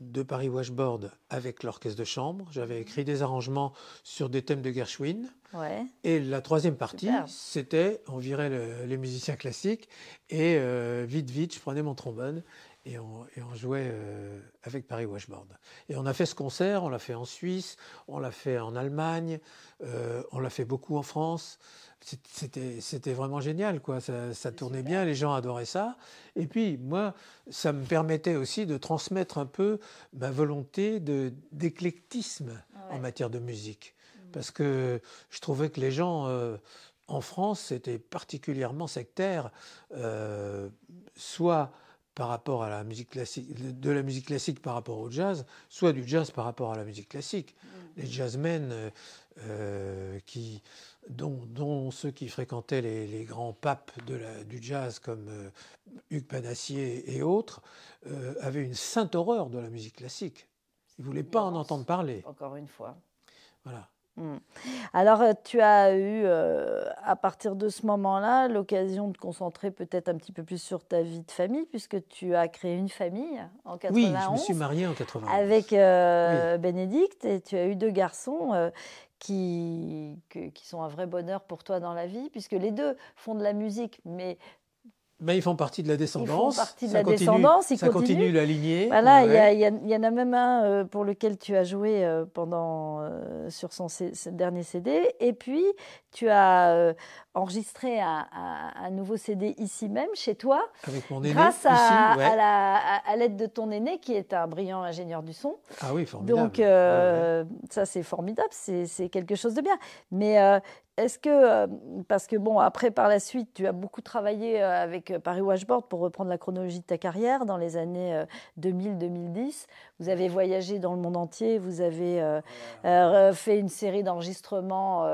de Paris Washboard avec l'orchestre de chambre. J'avais mhm. écrit des arrangements sur des thèmes de Gershwin. Et la troisième partie, c'était, on virait les musiciens classiques, et euh, vite, vite, je prenais mon trombone et on, jouait euh, avec Paris Washboard. Et on a fait ce concert, on l'a fait en Suisse, on l'a fait en Allemagne, euh, on l'a fait beaucoup en France. C'était vraiment génial, quoi. Ça, tournait bien, les gens adoraient ça. Et puis, moi, ça me permettait aussi de transmettre un peu ma volonté d'éclectisme ah en matière de musique. Mmh. Parce que je trouvais que les gens. Euh, en France, étaient particulièrement sectaires, soit par rapport à la musique classique, de la musique classique par rapport au jazz, soit du jazz par rapport à la musique classique. Mm. Les jazzmen euh, euh, qui, dont, ceux qui fréquentaient les, grands papes du jazz comme euh, Hugues Panassier et autres, avaient une sainte horreur de la musique classique. Ils ne voulaient pas en entendre parler. Encore une fois. Voilà. Hmm. Alors, euh, tu as eu, euh, à partir de ce moment-là, l'occasion de concentrer peut-être un petit peu plus sur ta vie de famille, puisque tu as créé une famille en 91. Oui, je me suis mariée en 91. Avec euh, Bénédicte, et tu as eu deux garçons qui, qui, sont un vrai bonheur pour toi dans la vie, puisque les deux font de la musique, mais mais ils font partie de la descendance. Ils partie de ça la continue, descendance. ça continue, la lignée. Voilà, il y, en a même un euh, pour lequel tu as joué euh, pendant euh, sur son ce dernier CD. Et puis tu as enregistré un, nouveau CD ici même chez toi, grâce à, l'aide de ton aîné qui est un brillant ingénieur du son. Ah oui, formidable. Donc ça c'est formidable, c'est quelque chose de bien. Mais est-ce que, euh, parce que bon, après, par la suite, tu as beaucoup travaillé euh, avec euh, Paris Washboard pour reprendre la chronologie de ta carrière dans les années 2000-2010. Vous avez voyagé dans le monde entier, vous avez fait une série d'enregistrements,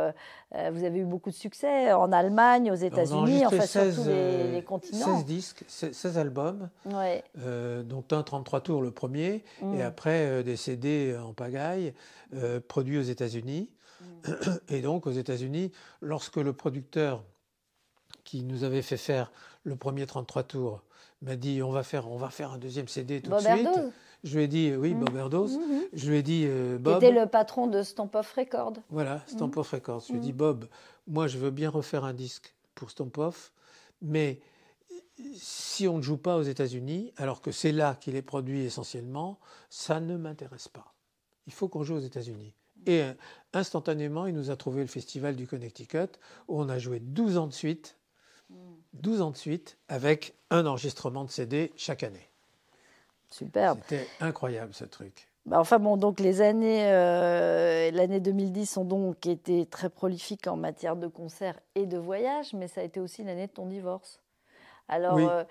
vous avez eu beaucoup de succès en Allemagne, aux États-Unis, enfin, sur tous les, continents. 16 disques, 16 albums, dont un 33 tours le premier, et mmh. après des CD en pagaille, produits aux États-Unis. Et donc aux États-Unis, lorsque le producteur qui nous avait fait faire le premier 33 tours m'a dit on va faire on va faire un deuxième CD tout de suite. Je lui ai dit oui Bob mmh. Erdos. Mmh, mmh. Je lui ai dit euh, Bob. le patron de Stomp Off Records. Voilà Stamp Off Records. Je lui ai dit Bob, moi je veux bien refaire un disque pour stomp, Off, mais si on ne joue pas aux États-Unis, alors que c'est là qu'il est produit essentiellement, ça ne m'intéresse pas. Il faut qu'on joue aux États-Unis. Et euh, instantanément, il nous a trouvé le festival du Connecticut où on a joué 12 ans de suite, 12 mm. ans de suite avec un enregistrement de CD chaque année. Superbe. C'était incroyable ce truc. Bah, enfin bon, donc les années, euh, l'année 2010 ont donc été très prolifiques en matière de concerts et de voyages, mais ça a été aussi l'année de ton divorce. Alors. Euh,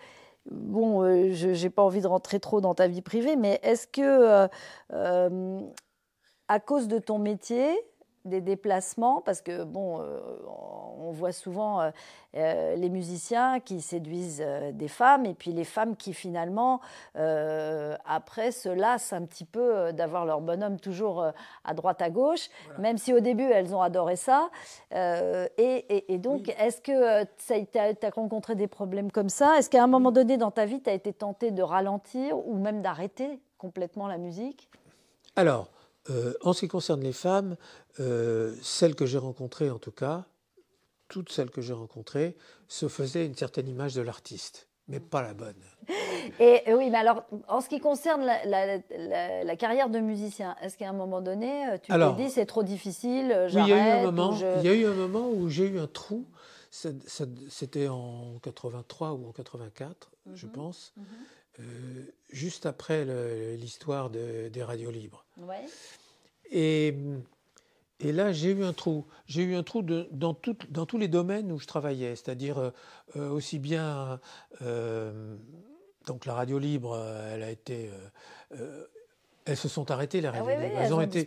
bon, euh, je n'ai pas envie de rentrer trop dans ta vie privée, mais est-ce que, à cause de ton métier, des déplacements parce que bon, euh, on voit souvent euh, euh, les musiciens qui séduisent des femmes et puis les femmes qui finalement après se lassent un petit peu d'avoir leur bonhomme toujours à droite à gauche, même si au début elles ont adoré ça. Et, donc, est-ce que tu as, as, rencontré des problèmes comme ça Est-ce qu'à un moment donné dans ta vie, tu as été tenté de ralentir ou même d'arrêter complètement la musique Alors. Euh, en ce qui concerne les femmes, euh, celles que j'ai rencontrées en tout cas, toutes celles que j'ai rencontrées, se faisaient une certaine image de l'artiste, mais pas la bonne. Et oui, mais alors, en ce qui concerne la, carrière de musicien, est-ce qu'à un moment donné, euh, tu t'es dit c'est trop difficile, il, y a eu un moment, il y a eu un moment où j'ai eu un trou. C'était en 83 ou en 84, je mhm. pense. Mhm. Euh, juste après l'histoire des radios libres. Et, et, là, j'ai eu un trou. J'ai eu un trou de, dans, tout, dans, tous les domaines où je travaillais, c'est-à-dire euh, euh, aussi bien. donc la radio libre, elle a été elles se sont arrêtées, les ah elles, ont, été,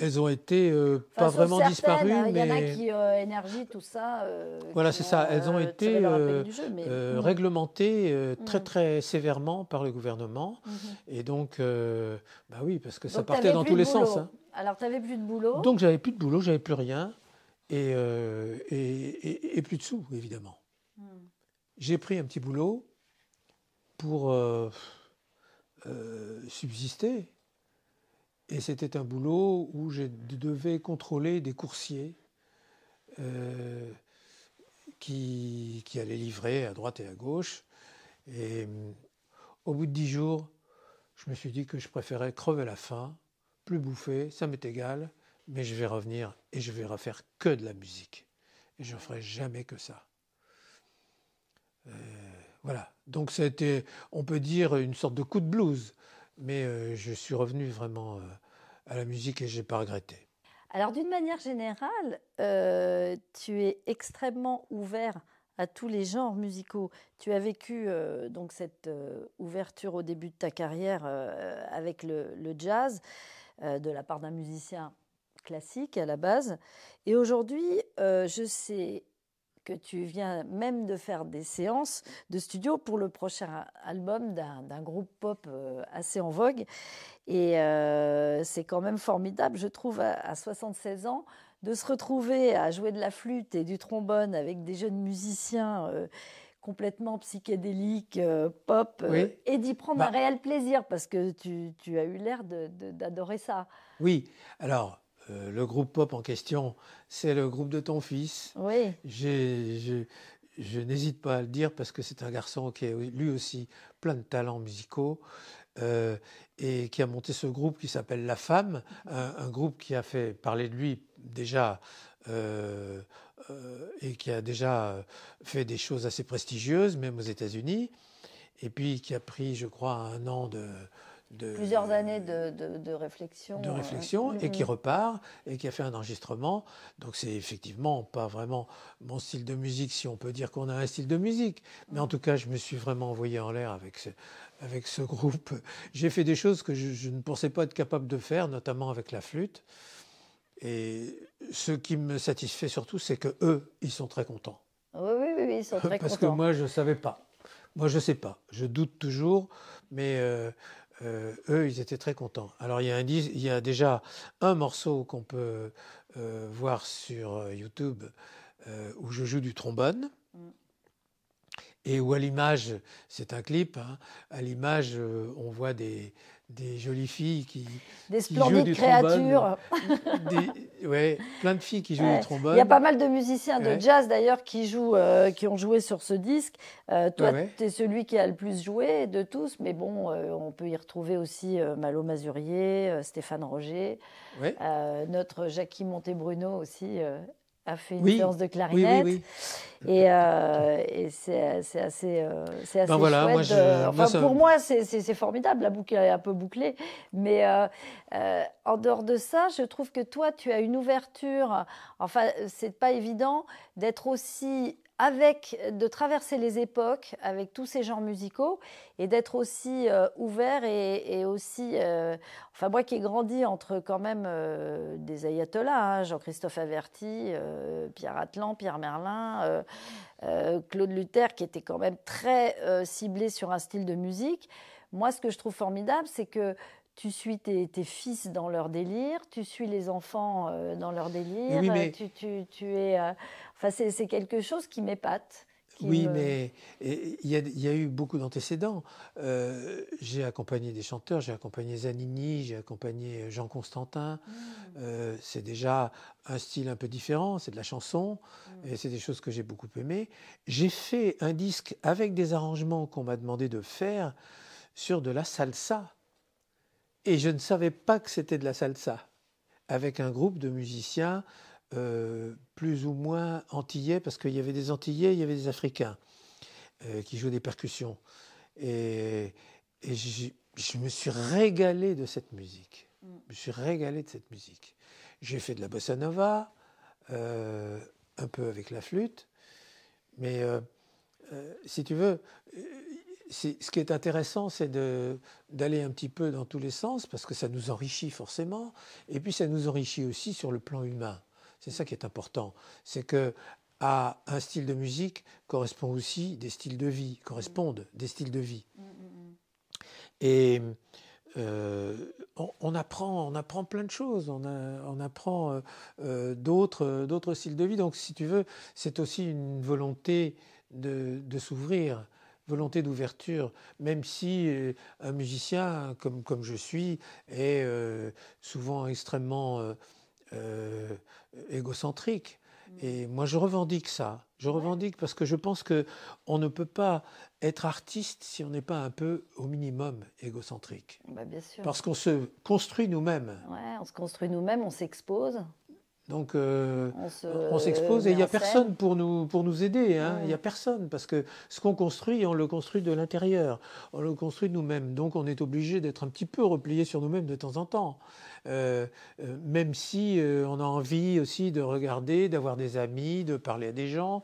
Elles ont été pas vraiment disparues. Hein, il y en a qui, euh, énergie, tout ça. Euh, voilà, c'est ça. Elles ont euh, été mm. réglementées mm. très, très sévèrement par le gouvernement. Mm-hmm. Et donc, bah oui, parce que ça partait dans tous les sens. Hein. Alors, tu n'avais plus de boulot Donc, j'avais plus de boulot, j'avais plus rien. Et, et, plus de sous, évidemment. Mm. J'ai pris un petit boulot pour subsister et c'était un boulot où je devais contrôler des coursiers euh, qui, qui, allaient livrer à droite et à gauche. Et euh, au bout de dix jours, je me suis dit que je préférais crever la faim, plus bouffer, ça m'est égal, mais je vais revenir et je vais refaire que de la musique. Et je ne ferai jamais que ça. Euh, voilà. Donc c'était, on peut dire, une sorte de coup de blues mais euh, je suis revenu vraiment euh, à la musique et j'ai pas regretté. Alors d'une manière générale, euh, tu es extrêmement ouvert à tous les genres musicaux. Tu as vécu donc cette ouverture au début de ta carrière avec le jazz de la part d'un musicien classique à la base. Et aujourd'hui, je sais que tu viens même de faire des séances de studio pour le prochain album d'un groupe pop euh, assez en vogue. Et euh, c'est quand même formidable, je trouve, à, 76 ans, de se retrouver à jouer de la flûte et du trombone avec des jeunes musiciens. Euh, complètement psychédéliques, pop, et d'y prendre bah un réel plaisir, parce que tu, as eu l'air d'adorer ça. Oui, alors, euh, le groupe pop en question, c'est le groupe de ton fils. Oui. je, n'hésite pas à le dire parce que c'est un garçon qui a lui aussi plein de talents musicaux. Euh, et qui a monté ce groupe qui s'appelle La Femme, un, groupe qui a fait parler de lui déjà euh, et qui a déjà fait des choses assez prestigieuses, même aux États-Unis, et puis qui a pris, je crois, un an de, plusieurs années de, réflexion. De réflexion, euh, et qui mm-hmm. repart, et qui a fait un enregistrement. Donc c'est effectivement pas vraiment mon style de musique, si on peut dire qu'on a un style de musique. Mais en mm-hmm. tout cas, je me suis vraiment envoyé en l'air avec ce, avec ce groupe. J'ai fait des choses que je, ne pensais pas être capable de faire, notamment avec la flûte. Et ce qui me satisfait surtout, c'est que eux, ils sont très contents. Oui, oui, oui, ils sont très Parce contents. Parce que moi, je ne savais pas. Moi, je ne sais pas. Je doute toujours, mais... Euh, euh, eux, ils étaient très contents. Alors il y a, déjà un morceau qu'on peut euh, voir sur euh, YouTube où je joue du trombone. Mm. Et où à l'image, c'est un clip, hein, à l'image, on voit des, des jolies filles qui. Des jouent du créatures. des, ouais, plein de filles qui jouent ouais. du trombone. Il y a pas mal de musiciens de jazz d'ailleurs qui, jouent, euh, qui ont joué sur ce disque. Euh, toi, tu es celui qui a le plus joué de tous, mais bon, euh, on peut y retrouver aussi Malo Mazurier, Stéphane Roger, notre Jackie Montebruno aussi a fait une danse de clarinette. et, euh, et c'est, assez, assez Pour moi, c'est, formidable. La boucle est un peu bouclée. Mais euh, euh, en dehors de ça, je trouve que toi, tu as une ouverture. Enfin, c'est pas évident d'être aussi avec de traverser les époques avec tous ces genres musicaux et d'être aussi euh, ouvert et, aussi euh, enfin moi qui ai grandi entre quand même euh, des ayatollahs hein, Jean-Christophe Averti Pierre Atlan Pierre Merlin Claude Luther qui était quand même très ciblé sur un style de musique moi ce que je trouve formidable c'est que tu suis tes, fils dans leur délire, tu suis les enfants euh, dans leur délire, euh, tu, es. Euh, enfin, c'est quelque chose qui m'épate. Oui, mais il y, a eu beaucoup d'antécédents. j'ai accompagné des chanteurs, j'ai accompagné Zanini, j'ai accompagné Jean Constantin. Mmh. c'est déjà un style un peu différent, c'est de la chanson, mmh. et c'est des choses que j'ai beaucoup aimées. J'ai fait un disque avec des arrangements qu'on m'a demandé de faire sur de la salsa. Et je ne savais pas que c'était de la salsa, avec un groupe de musiciens euh, plus ou moins antillais, parce qu'il y avait des antillais, il y avait des Africains euh, qui jouaient des percussions. Et, je, me suis régalé de cette musique. Mm. Je me suis régalé de cette musique. J'ai fait de la bossa nova, euh, un peu avec la flûte, mais si tu veux, ce qui est intéressant, c'est d'aller un petit peu dans tous les sens, parce que ça nous enrichit forcément, et puis ça nous enrichit aussi sur le plan humain. C'est ça qui est important. C'est que à un style de musique correspond aussi des styles de vie, correspondent mm. des styles de vie. Mm, mm, et euh, on, apprend, on apprend plein de choses, on, apprend euh, euh, d'autres, styles de vie. Donc, si tu veux, c'est aussi une volonté de, de s'ouvrir volonté d'ouverture, même si euh, un musicien comme, comme je suis est euh, souvent extrêmement euh, égocentrique. Mm. Et moi, je revendique ça. Je revendique parce que je pense que on ne peut pas être artiste si on n'est pas un peu, au minimum, égocentrique. Bah, bien sûr. Parce qu'on se construit nous-mêmes. Ouais, on se construit nous-mêmes, on s'expose. Donc euh, on s'expose et il n'y a personne pour nous, pour nous aider. Hein. Il n'y a personne parce que ce qu'on construit, on le construit de l'intérieur. On le construit nous-mêmes. Donc on est obligé d'être un petit peu replié sur nous-mêmes de temps en temps. Euh, euh, même si on a envie aussi de regarder, d'avoir des amis, de parler à des gens,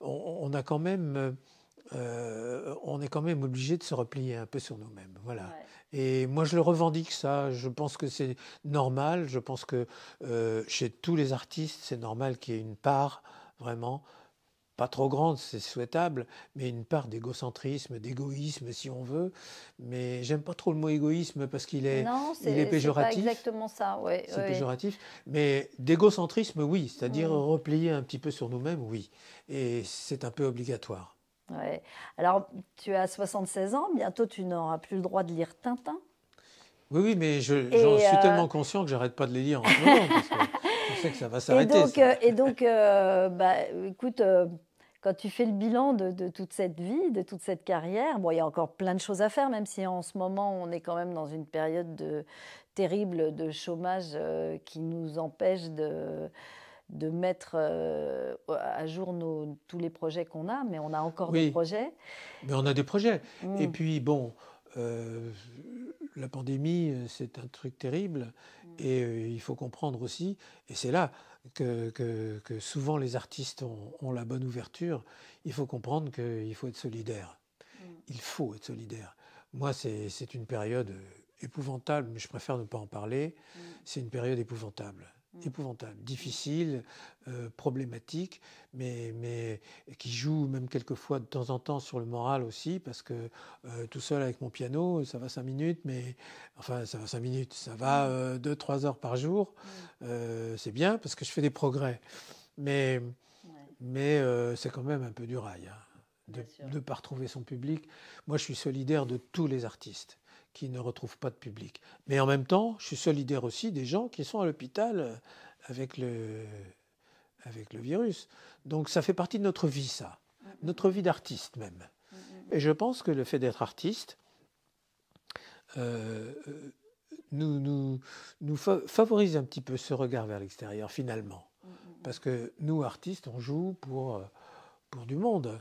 on, a quand même... on est quand même obligé de se replier un peu sur nous-mêmes. Voilà. Et moi, je le revendique, ça. Je pense que c'est normal. Je pense que euh, chez tous les artistes, c'est normal qu'il y ait une part, vraiment, pas trop grande, c'est souhaitable, mais une part d'égocentrisme, d'égoïsme, si on veut. Mais j'aime pas trop le mot égoïsme parce qu'il est, est péjoratif. C'est exactement ça, ouais, C'est péjoratif. Mais d'égocentrisme, oui. C'est-à-dire mm. replier un petit peu sur nous-mêmes, oui. Et c'est un peu obligatoire. Alors, tu as 76 ans, bientôt tu n'auras plus le droit de lire Tintin. Oui, oui, mais je, suis euh, tellement conscient que j'arrête pas de les lire en ce moment. je sais que ça va s'arrêter. Euh, et donc, euh, bah, écoute, quand tu fais le bilan de, toute cette vie, de toute cette carrière, bon, il y a encore plein de choses à faire, même si en ce moment, on est quand même dans une période terrible de chômage qui nous empêche de de mettre euh, à jour tous les projets qu'on a, mais on a encore des projets. Mais on a des projets. Et mm. puis, bon, euh, la pandémie, euh, c'est un truc terrible. Mm. Et il faut comprendre aussi, et c'est là que, souvent les artistes ont, la bonne ouverture, il faut comprendre qu'il faut être solidaire. Mm. Il faut être solidaire. Moi, c'est une période épouvantable, mais je préfère ne pas en parler. C'est une période épouvantable. Mm. épouvantable, difficile, euh, problématique, mais, qui joue même quelquefois de temps en temps sur le moral aussi, parce que euh, tout seul avec mon piano, ça va cinq minutes, mais enfin ça va cinq minutes, ça va mm. euh, deux, trois heures par jour, mm. c'est bien parce que je fais des progrès, mais, mais c'est quand même un peu du rail. Hein, de ne pas retrouver son public. Moi, je suis solidaire de tous les artistes qui ne retrouvent pas de public. Mais en même temps, je suis solidaire aussi des gens qui sont à l'hôpital euh, avec le, avec le virus. Donc ça fait partie de notre vie, ça. Notre vie d'artiste même. Et je pense que le fait d'être artiste euh, nous, nous, favorise un petit peu ce regard vers l'extérieur, finalement. Parce que nous, artistes, on joue pour, euh, pour du monde,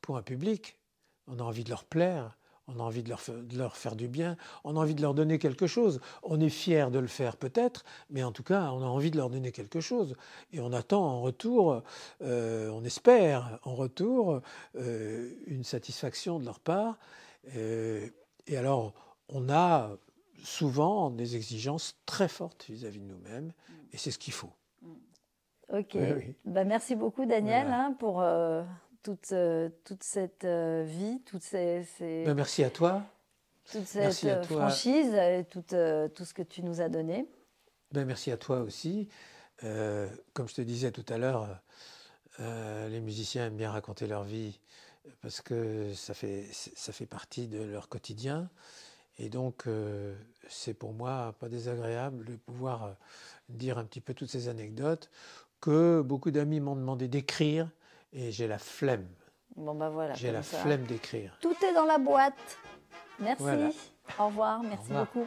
pour un public. On a envie de leur plaire on a envie de leur, faire du bien, on a envie de leur donner quelque chose. On est fier de le faire peut-être, mais en tout cas, on a envie de leur donner quelque chose. Et on attend en retour, euh, on espère en retour euh, une satisfaction de leur part. Euh, et alors, on a souvent des exigences très fortes vis-à-vis de nous-mêmes, et c'est ce qu'il faut. Mm. Ok. Eh bah, merci beaucoup, Daniel, hein, pour toute, euh, toute cette euh, vie, toutes ces, ben, Merci à toi. Toute cette euh, franchise, et tout, tout ce que tu nous as donné. Ben, merci à toi aussi. comme je te disais tout à l'heure, les musiciens aiment bien raconter leur vie parce que ça fait, ça fait partie de leur quotidien. Et donc, c'est pour moi pas désagréable de pouvoir dire un petit peu toutes ces anecdotes que beaucoup d'amis m'ont demandé d'écrire et j'ai la flemme. Bah voilà. J'ai la flemme d'écrire. Tout est dans la boîte. Merci. Au revoir. Merci beaucoup.